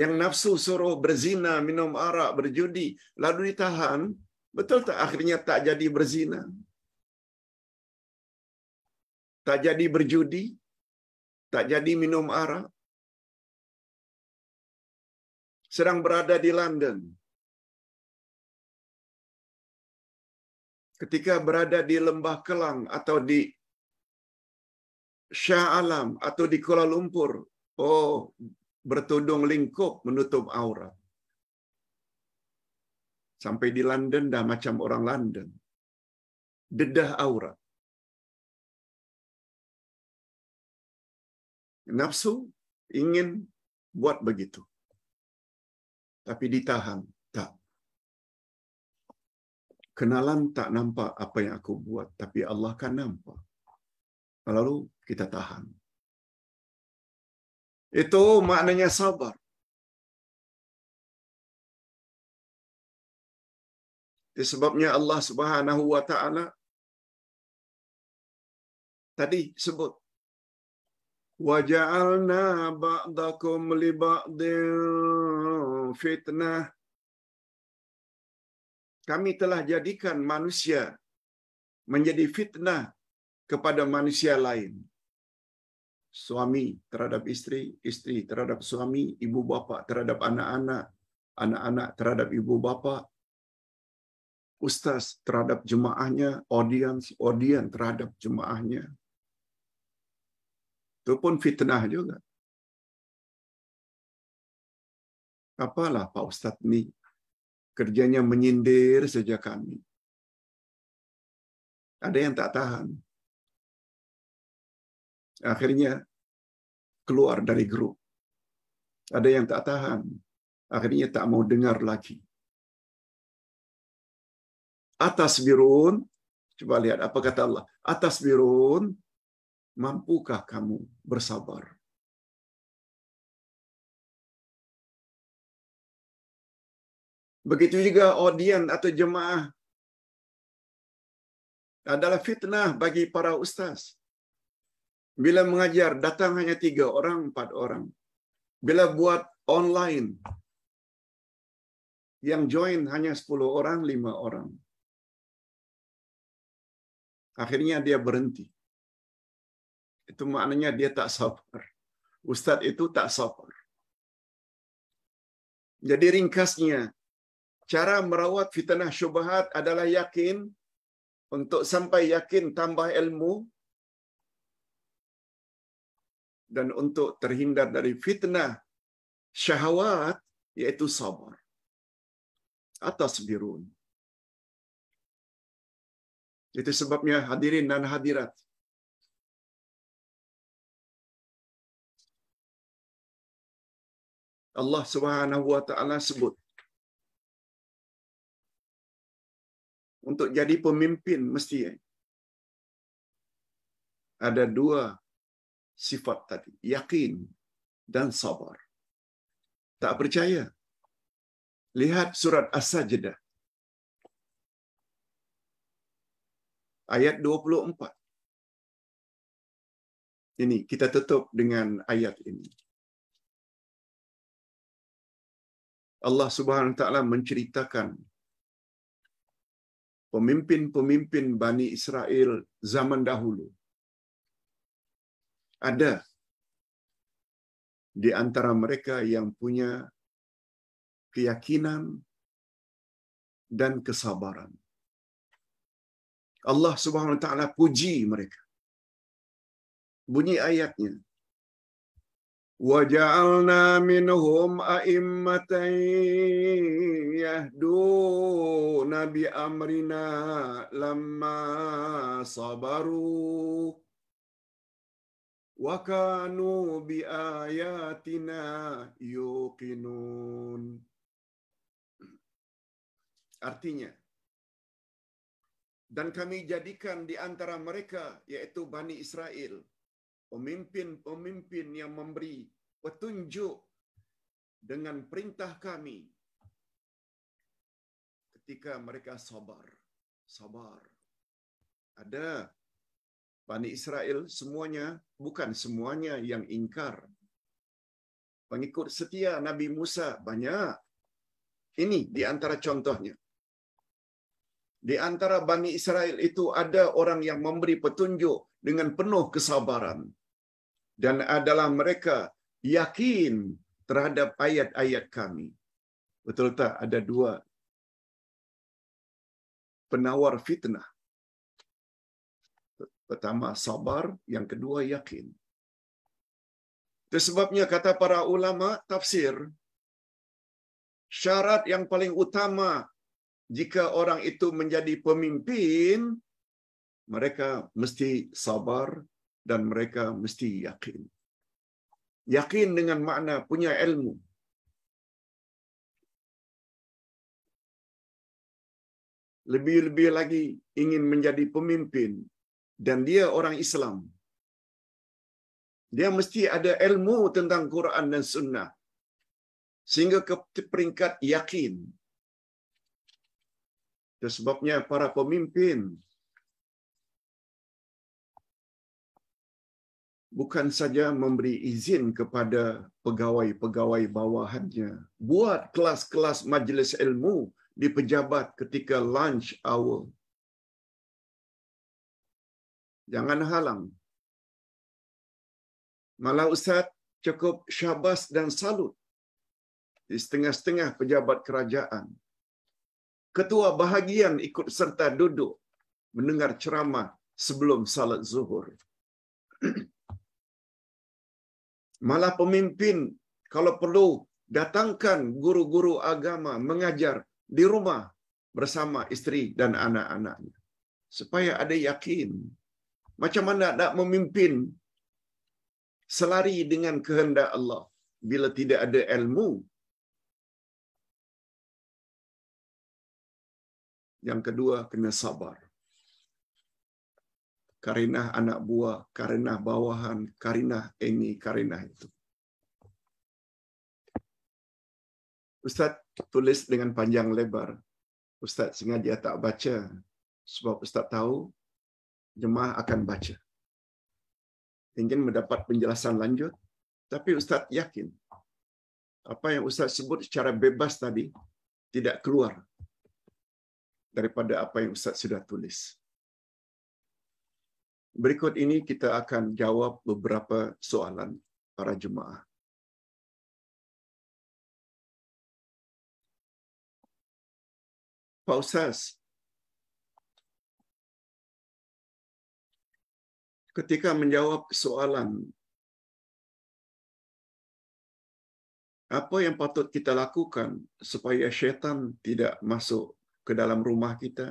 yang nafsu suruh berzina, minum arak, berjudi, lalu ditahan, betul tak akhirnya tak jadi berzina? tak jadi berjudi, tak jadi minum arak, sedang berada di London. Ketika berada di Lembah Kelang atau di Shah Alam atau di Kuala Lumpur, oh bertudung lingkup menutup aurat. Sampai di London dah macam orang London. Dedah aurat. Nafsu ingin buat begitu. Tapi ditahan. Tak. Kenalan tak nampak apa yang aku buat. Tapi Allah kan nampak. Lalu kita tahan. Itu maknanya sabar. Sebabnya Allah Subhanahu wa taala tadi sebut وجعلنا بعضكم لبعض fitnah kami telah jadikan manusia menjadi fitnah kepada manusia lain. Suami terhadap istri, istri terhadap suami, ibu bapa terhadap anak-anak, anak-anak terhadap ibu bapa, ustaz terhadap jemaahnya, audiens, audience terhadap jemaahnya. Itu pun fitnah juga. Apalah Pak Ustadz ini kerjanya menyindir saja kami. Ada yang tak tahan. Akhirnya keluar dari grup. Ada yang tak tahan. Akhirnya tak mau dengar lagi. Atas birun, coba lihat apa kata Allah. Atas birun, Mampukah kamu bersabar? Begitu juga audien atau jemaah adalah fitnah bagi para ustaz. Bila mengajar, datang hanya tiga orang, empat orang. Bila buat online, yang join hanya sepuluh orang, lima orang. Akhirnya dia berhenti. Itu maknanya dia tak sabar. Ustadz itu tak sabar. Jadi ringkasnya, cara merawat fitnah syubhat adalah yakin. Untuk sampai yakin tambah ilmu. Dan untuk terhindar dari fitnah syahwat, yaitu sabar. Atas birun. Itu sebabnya hadirin dan hadirat Allah Subhanahu wa taala sebut untuk jadi pemimpin mesti ada dua sifat tadi yakin dan sabar tak percaya lihat surat as-sajdah ayat 24 ini kita tutup dengan ayat ini Allah Subhanahu taala menceritakan pemimpin-pemimpin Bani Israel zaman dahulu ada di antara mereka yang punya keyakinan dan kesabaran. Allah Subhanahu wa taala puji mereka. Bunyi ayatnya وجعلنا منهم أئمة يهدون بأمرنا لما صبروا وكانوا بآياتنا يوقنون Artinya, dan kami jadikan di antara mereka, yaitu Bani Israel, pemimpin-pemimpin yang memberi petunjuk dengan perintah kami ketika mereka sabar. Sabar. Ada Bani Israel semuanya, bukan semuanya yang ingkar. Pengikut setia Nabi Musa banyak. Ini di antara contohnya. Di antara Bani Israel itu ada orang yang memberi petunjuk dengan penuh kesabaran. Dan adalah mereka yakin terhadap ayat-ayat kami. Betul tak? Ada dua penawar fitnah. Pertama sabar, yang kedua yakin. Itu sebabnya kata para ulama tafsir, syarat yang paling utama jika orang itu menjadi pemimpin, mereka mesti sabar dan mereka mesti yakin. Yakin dengan makna punya ilmu. Lebih-lebih lagi ingin menjadi pemimpin dan dia orang Islam. Dia mesti ada ilmu tentang Quran dan Sunnah. Sehingga ke peringkat yakin Itu sebabnya para pemimpin bukan saja memberi izin kepada pegawai-pegawai bawahannya buat kelas-kelas majlis ilmu di pejabat ketika lunch hour. Jangan halang. Malah Ustaz cukup syabas dan salut di setengah-setengah pejabat kerajaan ketua bahagian ikut serta duduk mendengar ceramah sebelum salat zuhur. Malah pemimpin kalau perlu datangkan guru-guru agama mengajar di rumah bersama istri dan anak-anaknya. Supaya ada yakin. Macam mana nak memimpin selari dengan kehendak Allah bila tidak ada ilmu Yang kedua, kena sabar. karena anak buah, karena bawahan, karena ini, karena itu. Ustaz tulis dengan panjang lebar. Ustaz sengaja tak baca sebab Ustaz tahu jemaah akan baca. Ingin mendapat penjelasan lanjut, tapi Ustaz yakin apa yang Ustaz sebut secara bebas tadi tidak keluar daripada apa yang Ustaz sudah tulis. Berikut ini kita akan jawab beberapa soalan para jemaah. Pak Ustaz, ketika menjawab soalan apa yang patut kita lakukan supaya syaitan tidak masuk ke dalam rumah kita.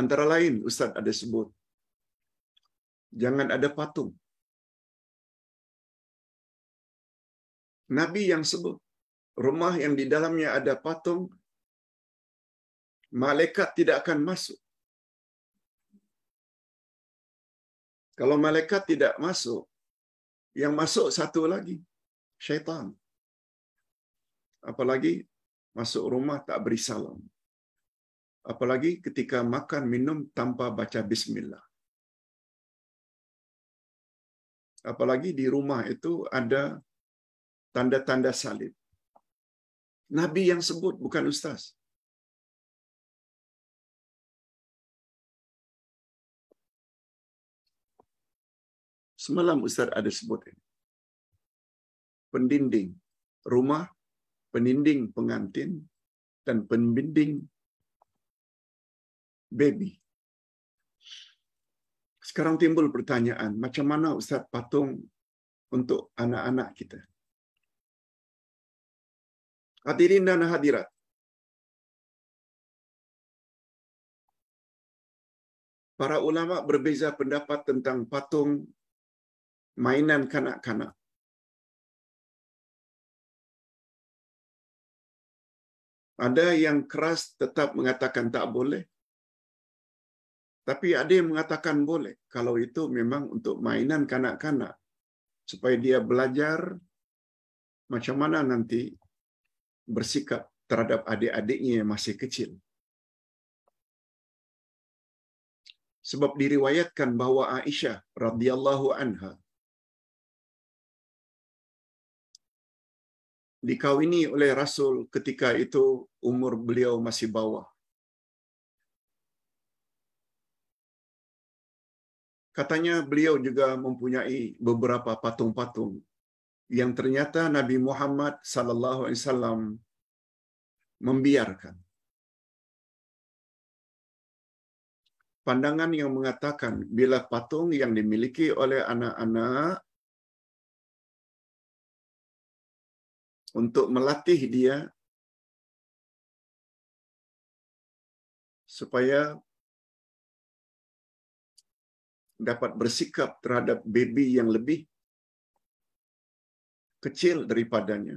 Antara lain, Ustadz ada sebut, jangan ada patung. Nabi yang sebut, rumah yang di dalamnya ada patung, malaikat tidak akan masuk. Kalau malaikat tidak masuk, yang masuk satu lagi, syaitan. Apalagi masuk rumah tak beri salam apalagi ketika makan minum tanpa baca bismillah. Apalagi di rumah itu ada tanda-tanda salib. Nabi yang sebut, bukan ustaz. Semalam Ustaz ada sebut ini. Pendinding rumah, pendinding pengantin, dan pembimbing baby. Sekarang timbul pertanyaan, macam mana Ustaz patung untuk anak-anak kita? Hadirin dan hadirat, para ulama berbeza pendapat tentang patung mainan kanak-kanak. Ada yang keras tetap mengatakan tak boleh. Tapi ada yang mengatakan boleh kalau itu memang untuk mainan kanak-kanak supaya dia belajar macam mana nanti bersikap terhadap adik-adiknya yang masih kecil. Sebab diriwayatkan bahwa Aisyah radhiyallahu anha dikawini oleh Rasul ketika itu umur beliau masih bawah Katanya beliau juga mempunyai beberapa patung-patung yang ternyata Nabi Muhammad sallallahu alaihi wasallam membiarkan. Pandangan yang mengatakan bila patung yang dimiliki oleh anak-anak untuk melatih dia supaya dapat bersikap terhadap baby yang lebih kecil daripadanya.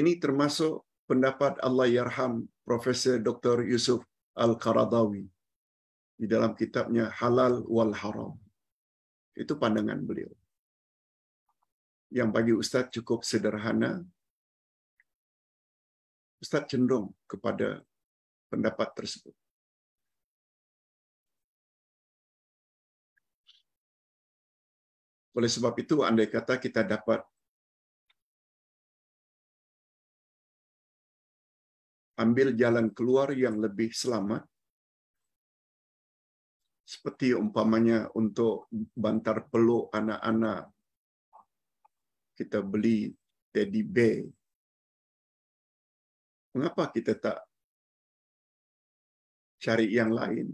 Ini termasuk pendapat Allah Yarham Profesor Dr. Yusuf Al-Qaradawi di dalam kitabnya Halal wal Haram. Itu pandangan beliau. Yang bagi Ustaz cukup sederhana. Ustaz cenderung kepada pendapat tersebut. Oleh sebab itu, andai kata kita dapat ambil jalan keluar yang lebih selamat, seperti umpamanya untuk bantar peluk anak-anak, kita beli teddy bear. Mengapa kita tak cari yang lain?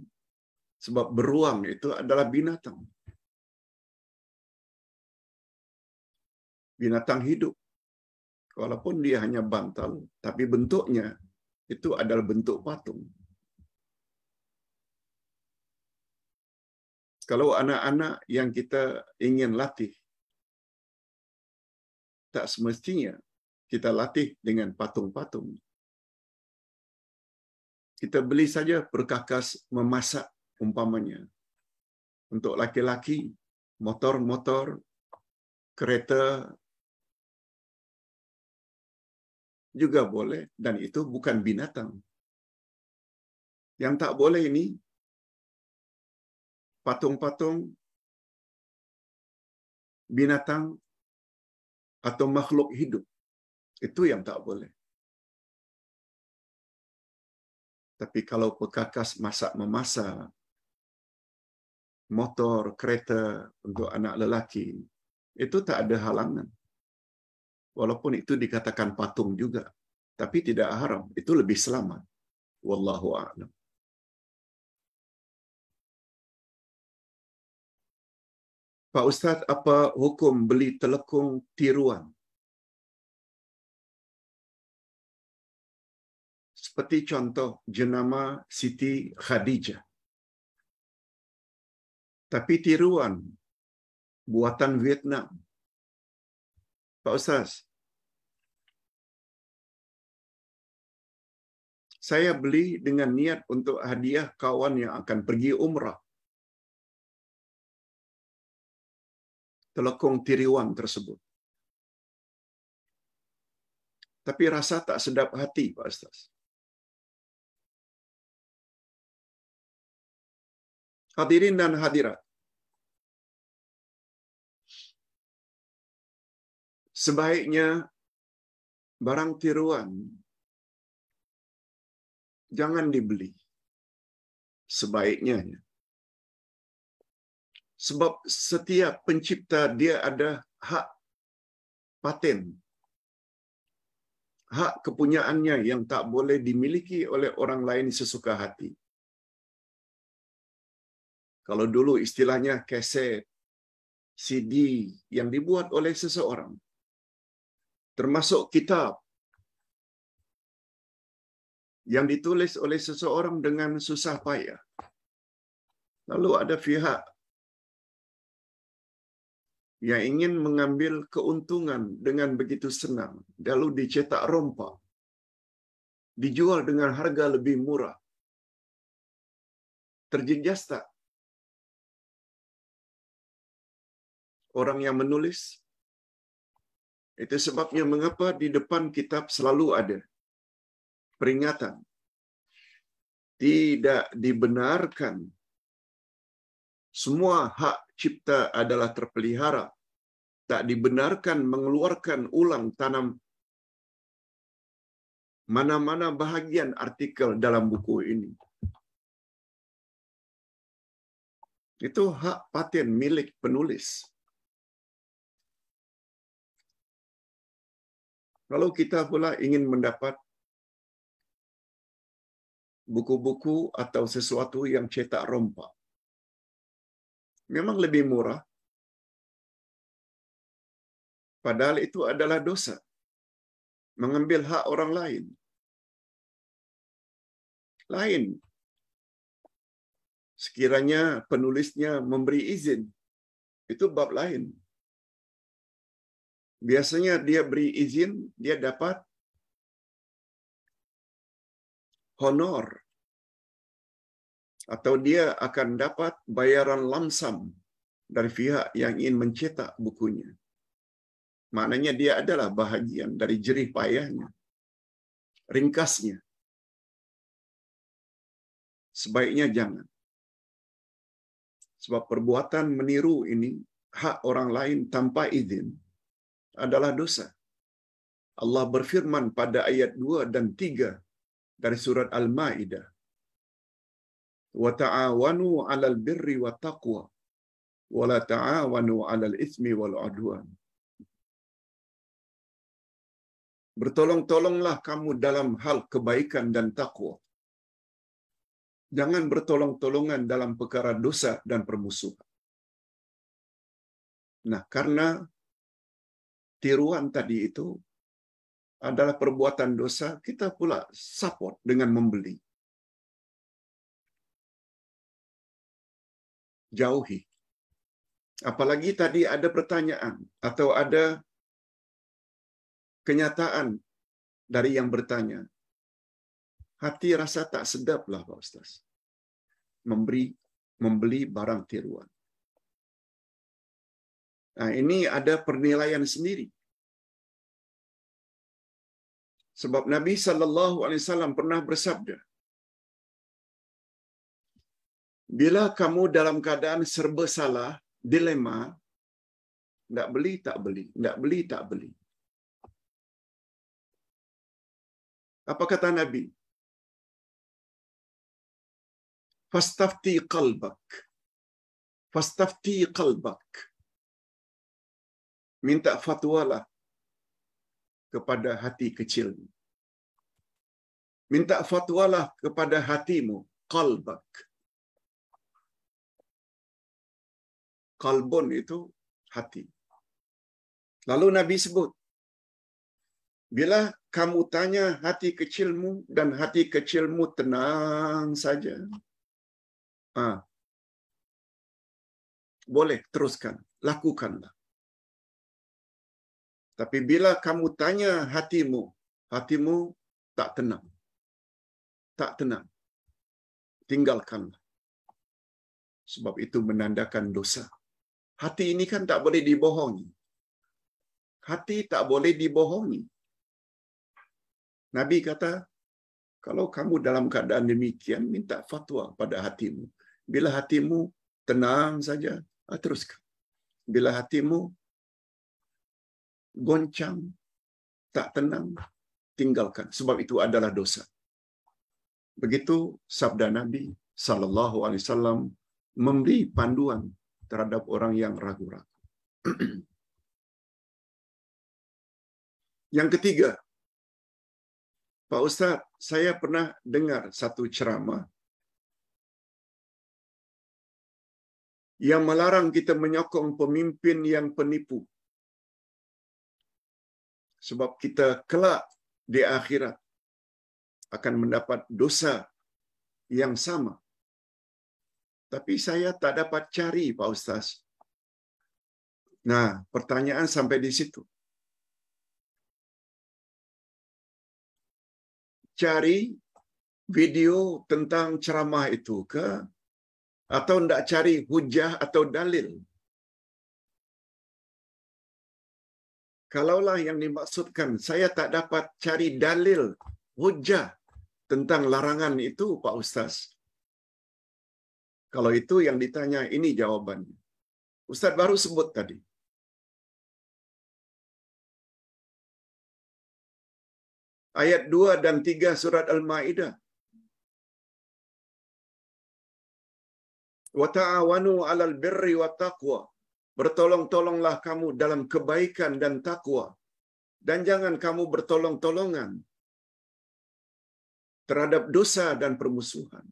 Sebab beruang itu adalah binatang. binatang hidup. Walaupun dia hanya bantal, tapi bentuknya itu adalah bentuk patung. Kalau anak-anak yang kita ingin latih, tak semestinya kita latih dengan patung-patung. Kita beli saja perkakas memasak umpamanya. Untuk laki-laki, motor-motor, kereta, juga boleh dan itu bukan binatang. Yang tak boleh ini patung-patung binatang atau makhluk hidup. Itu yang tak boleh. Tapi kalau pekakas masak-memasak, motor, kereta untuk anak lelaki, itu tak ada halangan walaupun itu dikatakan patung juga, tapi tidak haram, itu lebih selamat. Wallahu a'lam. Pak Ustadz, apa hukum beli telekung tiruan? Seperti contoh jenama Siti Khadijah. Tapi tiruan buatan Vietnam Pak Ustaz, saya beli dengan niat untuk hadiah kawan yang akan pergi umrah. telekong tiriwan tersebut. Tapi rasa tak sedap hati, Pak Ustaz. Hadirin dan hadirat, Sebaiknya barang tiruan jangan dibeli. Sebaiknya. Sebab setiap pencipta dia ada hak paten. Hak kepunyaannya yang tak boleh dimiliki oleh orang lain sesuka hati. Kalau dulu istilahnya keset, CD yang dibuat oleh seseorang termasuk kitab yang ditulis oleh seseorang dengan susah payah. Lalu ada pihak yang ingin mengambil keuntungan dengan begitu senang, lalu dicetak rompa, dijual dengan harga lebih murah. Terjejas tak? Orang yang menulis itu sebabnya mengapa di depan kitab selalu ada peringatan. Tidak dibenarkan semua hak cipta adalah terpelihara. Tak dibenarkan mengeluarkan ulang tanam mana-mana bahagian artikel dalam buku ini. Itu hak paten milik penulis. Kalau kita pula ingin mendapat buku-buku atau sesuatu yang cetak rompak, memang lebih murah. Padahal itu adalah dosa. Mengambil hak orang lain. Lain. Sekiranya penulisnya memberi izin, itu bab lain biasanya dia beri izin, dia dapat honor atau dia akan dapat bayaran lamsam dari pihak yang ingin mencetak bukunya. Maknanya dia adalah bahagian dari jerih payahnya. Ringkasnya. Sebaiknya jangan. Sebab perbuatan meniru ini hak orang lain tanpa izin adalah dosa. Allah berfirman pada ayat 2 dan 3 dari surat Al-Maidah. Wa ta'awanu 'alal birri wa taqwa wa la ta'awanu 'alal itsmi wal 'udwan. Bertolong-tolonglah kamu dalam hal kebaikan dan takwa. Jangan bertolong-tolongan dalam perkara dosa dan permusuhan. Nah, karena tiruan tadi itu adalah perbuatan dosa, kita pula support dengan membeli. Jauhi. Apalagi tadi ada pertanyaan atau ada kenyataan dari yang bertanya. Hati rasa tak sedap lah Pak Ustaz. Memberi, membeli barang tiruan. Nah, ini ada penilaian sendiri. Sebab Nabi sallallahu alaihi wasallam pernah bersabda, "Bila kamu dalam keadaan serba salah, dilema, tidak beli tak beli, tidak beli tak beli." Apa kata Nabi? Fastafti qalbak. Fastafti qalbak minta fatwalah kepada hati kecilmu. Minta fatwalah kepada hatimu, kalbak, Kalbon itu hati. Lalu Nabi sebut, bila kamu tanya hati kecilmu dan hati kecilmu tenang saja, ah, boleh teruskan, lakukanlah. Tapi bila kamu tanya hatimu, hatimu tak tenang. Tak tenang. Tinggalkanlah. Sebab itu menandakan dosa. Hati ini kan tak boleh dibohongi. Hati tak boleh dibohongi. Nabi kata, kalau kamu dalam keadaan demikian, minta fatwa pada hatimu. Bila hatimu tenang saja, ah, teruskan. Bila hatimu goncang, tak tenang, tinggalkan. Sebab itu adalah dosa. Begitu sabda Nabi Sallallahu Alaihi Wasallam memberi panduan terhadap orang yang ragu-ragu. yang ketiga, Pak Ustadz, saya pernah dengar satu ceramah yang melarang kita menyokong pemimpin yang penipu. Sebab kita kelak di akhirat akan mendapat dosa yang sama. Tapi saya tak dapat cari, Pak Ustaz. Nah, pertanyaan sampai di situ. Cari video tentang ceramah itu ke? Atau tidak cari hujah atau dalil Kalaulah yang dimaksudkan saya tak dapat cari dalil hujah tentang larangan itu Pak Ustaz. Kalau itu yang ditanya ini jawabannya. Ustaz baru sebut tadi. Ayat 2 dan 3 surat Al-Maidah. Wa ta'awanu 'alal birri wat taqwa Bertolong-tolonglah kamu dalam kebaikan dan takwa. Dan jangan kamu bertolong-tolongan terhadap dosa dan permusuhan.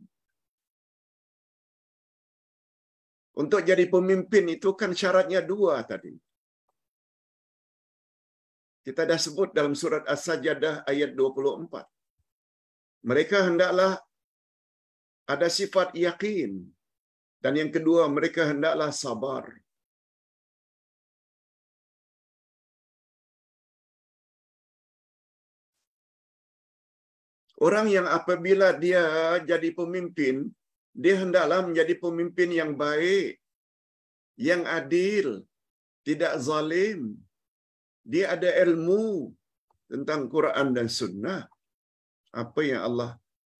Untuk jadi pemimpin itu kan syaratnya dua tadi. Kita dah sebut dalam surat As-Sajdah ayat 24. Mereka hendaklah ada sifat yakin. Dan yang kedua, mereka hendaklah sabar. Orang yang apabila dia jadi pemimpin, dia hendaklah menjadi pemimpin yang baik, yang adil, tidak zalim. Dia ada ilmu tentang Quran dan sunnah. Apa yang Allah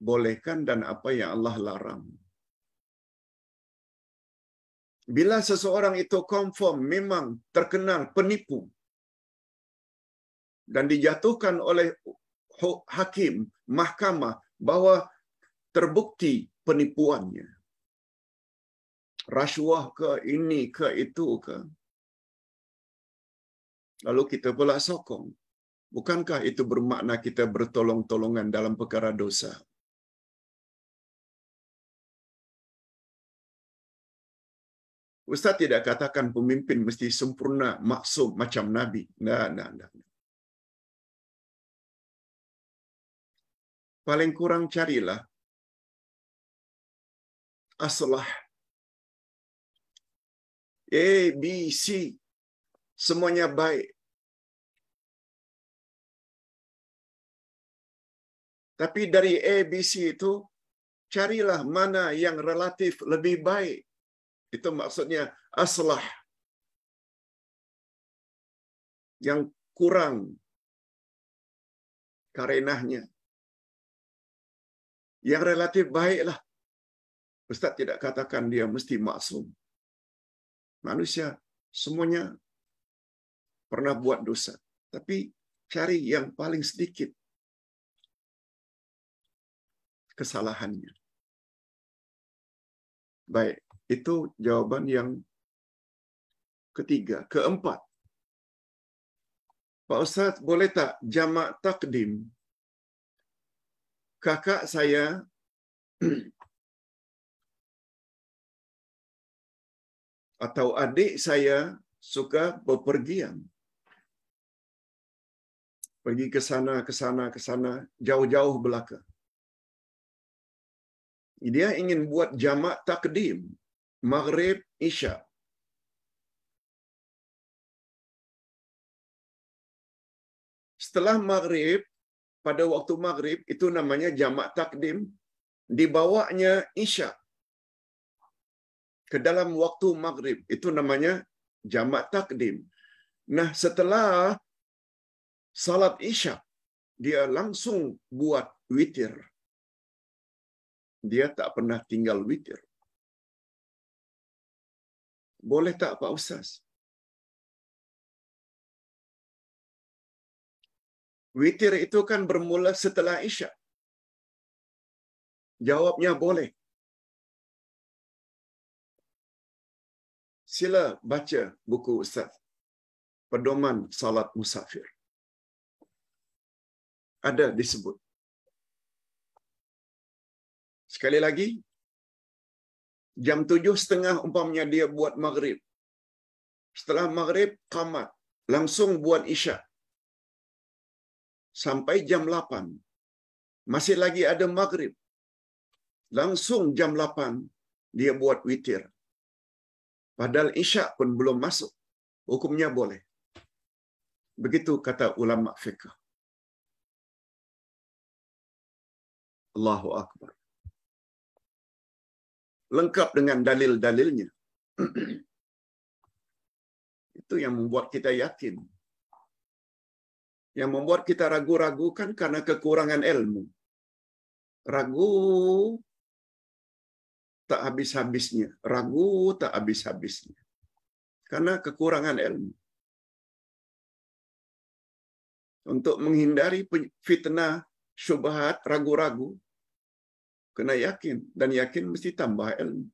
bolehkan dan apa yang Allah larang. Bila seseorang itu konform memang terkenal penipu dan dijatuhkan oleh hakim mahkamah bahwa terbukti penipuannya. Rasuah ke ini ke itu ke. Lalu kita pula sokong. Bukankah itu bermakna kita bertolong-tolongan dalam perkara dosa? Ustaz tidak katakan pemimpin mesti sempurna, maksum macam Nabi. nah, nah, nah. paling kurang carilah aslah A, B, C semuanya baik. Tapi dari A, B, C itu carilah mana yang relatif lebih baik. Itu maksudnya aslah yang kurang karenahnya yang relatif baiklah. Ustaz tidak katakan dia mesti maksum. Manusia semuanya pernah buat dosa. Tapi cari yang paling sedikit kesalahannya. Baik, itu jawaban yang ketiga. Keempat, Pak Ustaz, boleh tak jamak takdim kakak saya atau adik saya suka bepergian. Pergi ke sana, ke sana, ke sana, jauh-jauh belaka. Dia ingin buat jamak takdim, maghrib, isya. Setelah maghrib, pada waktu maghrib itu namanya jamak takdim dibawanya isya ke dalam waktu maghrib itu namanya jamak takdim nah setelah salat isya dia langsung buat witir dia tak pernah tinggal witir boleh tak Pak Ustaz witir itu kan bermula setelah Isya. Jawabnya boleh. Sila baca buku Ustaz. Pedoman Salat Musafir. Ada disebut. Sekali lagi, jam tujuh setengah umpamanya dia buat maghrib. Setelah maghrib, kamat. Langsung buat isyak sampai jam 8. Masih lagi ada maghrib. Langsung jam 8 dia buat witir. Padahal isya pun belum masuk. Hukumnya boleh. Begitu kata ulama fiqh. Allahu Akbar. Lengkap dengan dalil-dalilnya. Itu yang membuat kita yakin yang membuat kita ragu ragu kan karena kekurangan ilmu. Ragu tak habis-habisnya, ragu tak habis-habisnya. Karena kekurangan ilmu. Untuk menghindari fitnah, syubhat, ragu-ragu, kena yakin dan yakin mesti tambah ilmu,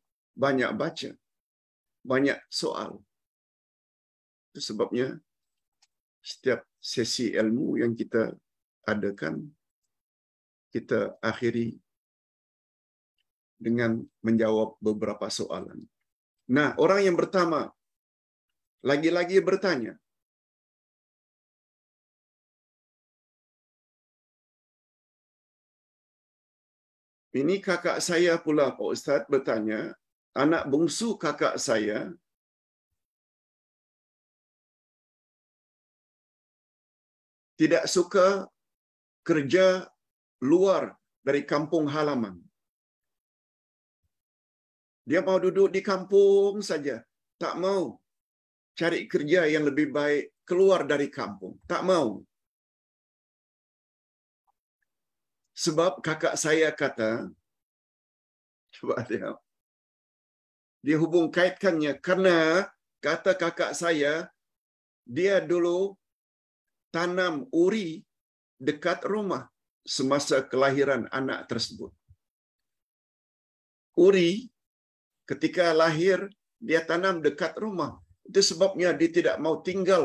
banyak baca, banyak soal. Itu sebabnya setiap sesi ilmu yang kita adakan, kita akhiri dengan menjawab beberapa soalan. Nah, orang yang pertama lagi-lagi bertanya, Ini kakak saya pula Pak Ustaz bertanya, anak bungsu kakak saya tidak suka kerja luar dari kampung halaman. Dia mau duduk di kampung saja, tak mau cari kerja yang lebih baik keluar dari kampung, tak mau. Sebab kakak saya kata, coba dia, dia hubung kaitkannya karena kata kakak saya, dia dulu tanam uri dekat rumah semasa kelahiran anak tersebut. Uri ketika lahir dia tanam dekat rumah. Itu sebabnya dia tidak mau tinggal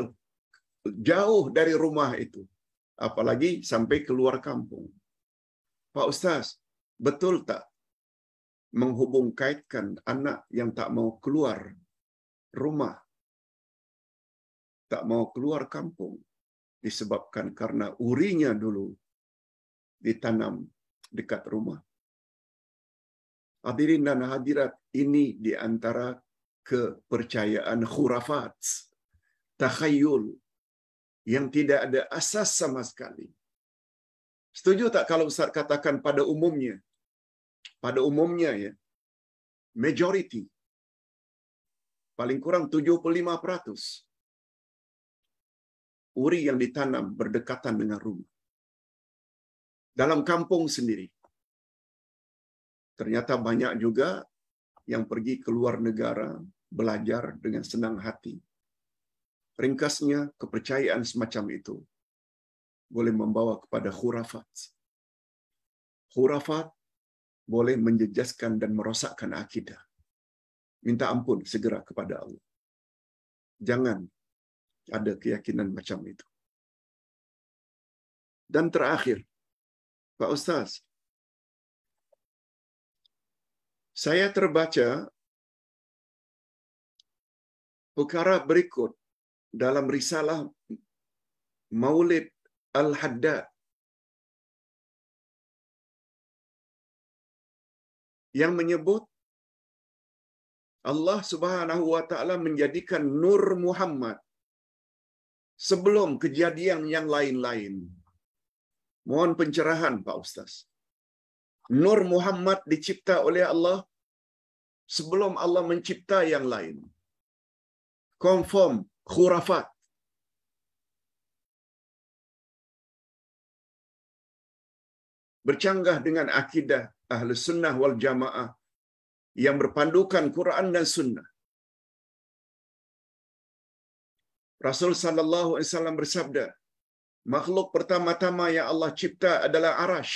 jauh dari rumah itu. Apalagi sampai keluar kampung. Pak Ustaz, betul tak menghubung kaitkan anak yang tak mau keluar rumah, tak mau keluar kampung disebabkan karena urinya dulu ditanam dekat rumah. Hadirin dan hadirat, ini di antara kepercayaan khurafat, takhayul, yang tidak ada asas sama sekali. Setuju tak kalau Ustaz katakan pada umumnya? Pada umumnya ya, majority, paling kurang 75 peratus uri yang ditanam berdekatan dengan rumah. Dalam kampung sendiri, ternyata banyak juga yang pergi ke luar negara belajar dengan senang hati. Ringkasnya, kepercayaan semacam itu boleh membawa kepada hurafat hurafat boleh menjejaskan dan merosakkan akidah. Minta ampun segera kepada Allah. Jangan ada keyakinan macam itu. Dan terakhir, Pak Ustaz, saya terbaca perkara berikut dalam risalah Maulid Al-Haddad yang menyebut Allah Subhanahu wa taala menjadikan Nur Muhammad sebelum kejadian yang lain-lain. Mohon pencerahan Pak Ustaz. Nur Muhammad dicipta oleh Allah sebelum Allah mencipta yang lain. Confirm khurafat. Bercanggah dengan akidah ahli sunnah wal jamaah yang berpandukan Quran dan sunnah. Rasul sallallahu alaihi wasallam bersabda, makhluk pertama-tama yang Allah cipta adalah arash.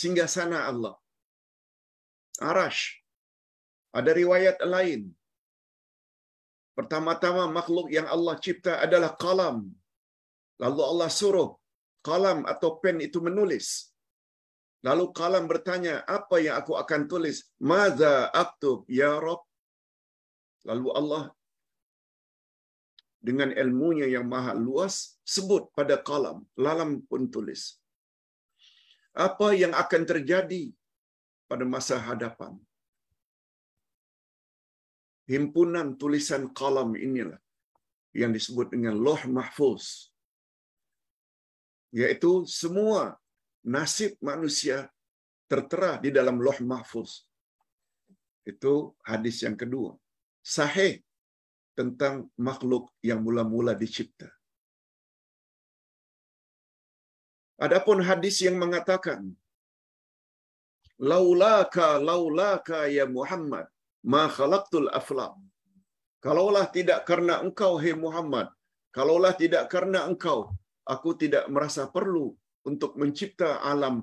Singgah sana Allah. Arash. Ada riwayat lain. Pertama-tama makhluk yang Allah cipta adalah kalam. Lalu Allah suruh kalam atau pen itu menulis. Lalu kalam bertanya, apa yang aku akan tulis? Mada aktub ya Rob. Lalu Allah dengan ilmunya yang maha luas sebut pada kalam, lalam pun tulis. Apa yang akan terjadi pada masa hadapan? Himpunan tulisan kalam inilah yang disebut dengan loh mahfuz. Yaitu semua nasib manusia tertera di dalam loh mahfuz. Itu hadis yang kedua. Sahih tentang makhluk yang mula-mula dicipta. Adapun hadis yang mengatakan laulaka laulaka ya Muhammad ma khalaqtul aflam. Kalaulah tidak karena engkau hei Muhammad, kalaulah tidak karena engkau, aku tidak merasa perlu untuk mencipta alam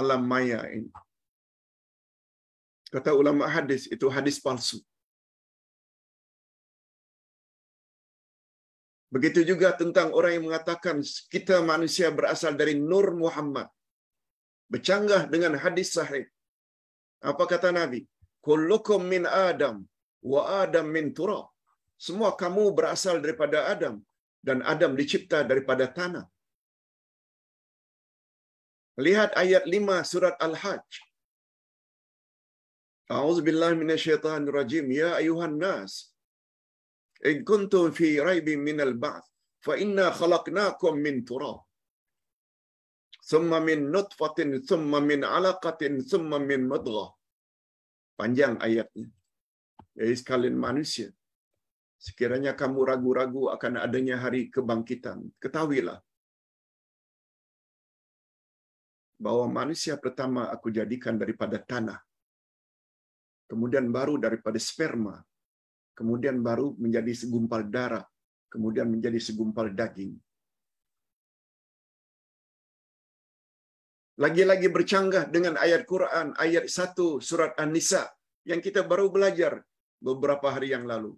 alam maya ini. Kata ulama hadis itu hadis palsu. Begitu juga tentang orang yang mengatakan kita manusia berasal dari Nur Muhammad. Bercanggah dengan hadis sahih. Apa kata Nabi? Kullukum min Adam wa Adam min Semua kamu berasal daripada Adam dan Adam dicipta daripada tanah. Lihat ayat 5 surat Al-Hajj. A'udzubillahi minasyaitonirrajim. Ya ayuhan nas, إن كنتم في ريب من البعث فإنا خلقناكم من تراب ثم من نطفة ثم من علقة ثم من مضغة panjang ayatnya Jadi eh, sekalian manusia sekiranya kamu ragu-ragu akan adanya hari kebangkitan ketahuilah bahwa manusia pertama aku jadikan daripada tanah kemudian baru daripada sperma kemudian baru menjadi segumpal darah, kemudian menjadi segumpal daging. Lagi-lagi bercanggah dengan ayat Quran, ayat 1 surat An-Nisa yang kita baru belajar beberapa hari yang lalu.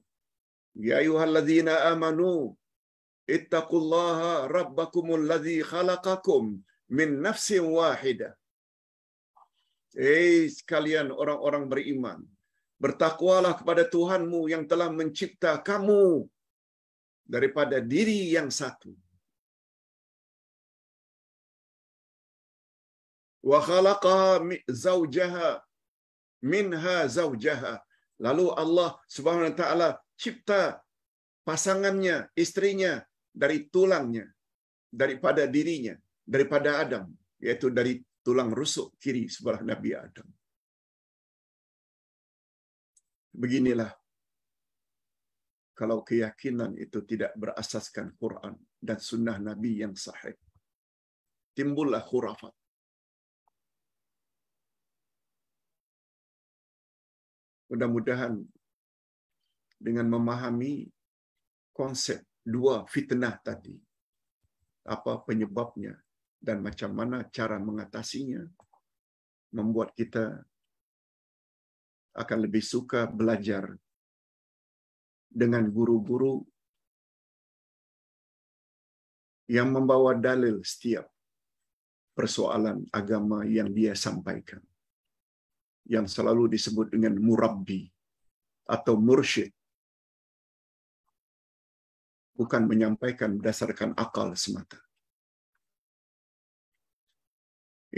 Ya ayuhalladzina amanu ittaqullaha rabbakumul ladzi khalaqakum min nafsin wahidah. Eh sekalian orang-orang beriman, Bertakwalah kepada Tuhanmu yang telah mencipta kamu daripada diri yang satu. Wa minha zawjaha. Lalu Allah Subhanahu wa taala cipta pasangannya, istrinya dari tulangnya, daripada dirinya, daripada Adam, yaitu dari tulang rusuk kiri sebelah Nabi Adam. Beginilah kalau keyakinan itu tidak berasaskan Quran dan sunnah Nabi yang sahih. Timbullah khurafat. Mudah-mudahan dengan memahami konsep dua fitnah tadi, apa penyebabnya dan macam mana cara mengatasinya, membuat kita akan lebih suka belajar dengan guru-guru yang membawa dalil setiap persoalan agama yang dia sampaikan. Yang selalu disebut dengan murabbi atau mursyid. Bukan menyampaikan berdasarkan akal semata.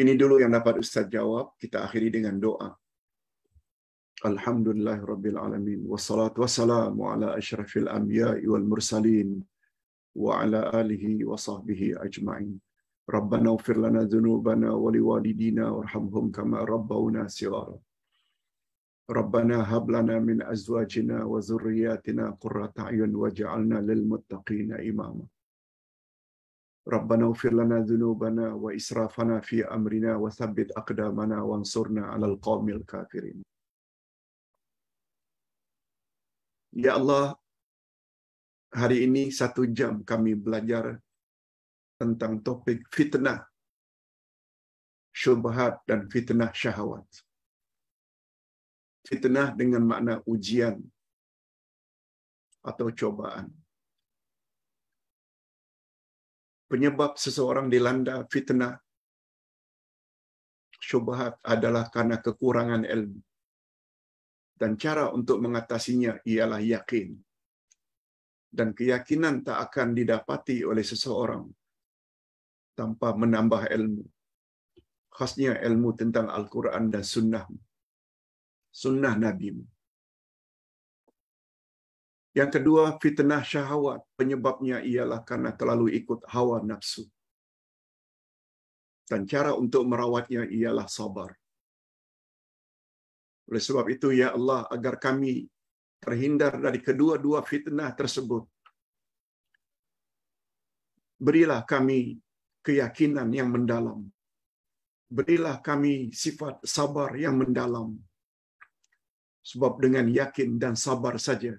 Ini dulu yang dapat Ustaz jawab. Kita akhiri dengan doa. الحمد لله رب العالمين والصلاة والسلام على أشرف الأنبياء والمرسلين وعلى آله وصحبه أجمعين ربنا اغفر لنا ذنوبنا ولوالدينا وارحمهم كما ربونا صغارا ربنا هب لنا من أزواجنا وذرياتنا قرة أعين واجعلنا للمتقين إماما ربنا اغفر لنا ذنوبنا وإسرافنا في أمرنا وثبت أقدامنا وانصرنا على القوم الكافرين Ya Allah, hari ini satu jam kami belajar tentang topik fitnah, syubhat dan fitnah syahwat. Fitnah dengan makna ujian atau cobaan. Penyebab seseorang dilanda fitnah syubhat adalah karena kekurangan ilmu. Dan cara untuk mengatasinya ialah yakin. Dan keyakinan tak akan didapati oleh seseorang tanpa menambah ilmu. Khasnya ilmu tentang Al-Quran dan sunnah. Sunnah Nabi. Yang kedua, fitnah syahwat. Penyebabnya ialah karena terlalu ikut hawa nafsu. Dan cara untuk merawatnya ialah sabar. Oleh sebab itu, ya Allah, agar kami terhindar dari kedua-dua fitnah tersebut. Berilah kami keyakinan yang mendalam. Berilah kami sifat sabar yang mendalam. Sebab dengan yakin dan sabar saja,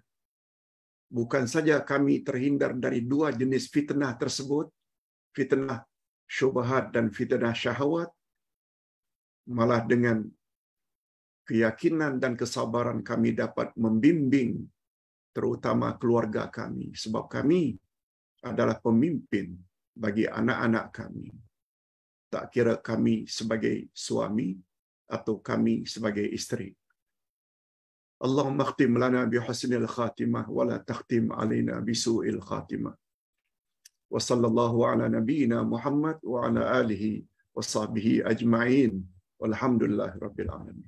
bukan saja kami terhindar dari dua jenis fitnah tersebut, fitnah syubhat dan fitnah syahwat, malah dengan keyakinan dan kesabaran kami dapat membimbing terutama keluarga kami sebab kami adalah pemimpin bagi anak-anak kami tak kira kami sebagai suami atau kami sebagai isteri Allahumma khtim lana bi husnil khatimah wa la takhtim alaina suil khatimah wa sallallahu ala nabiyyina Muhammad wa ala alihi wa sahbihi ajma'in walhamdulillahi rabbil alamin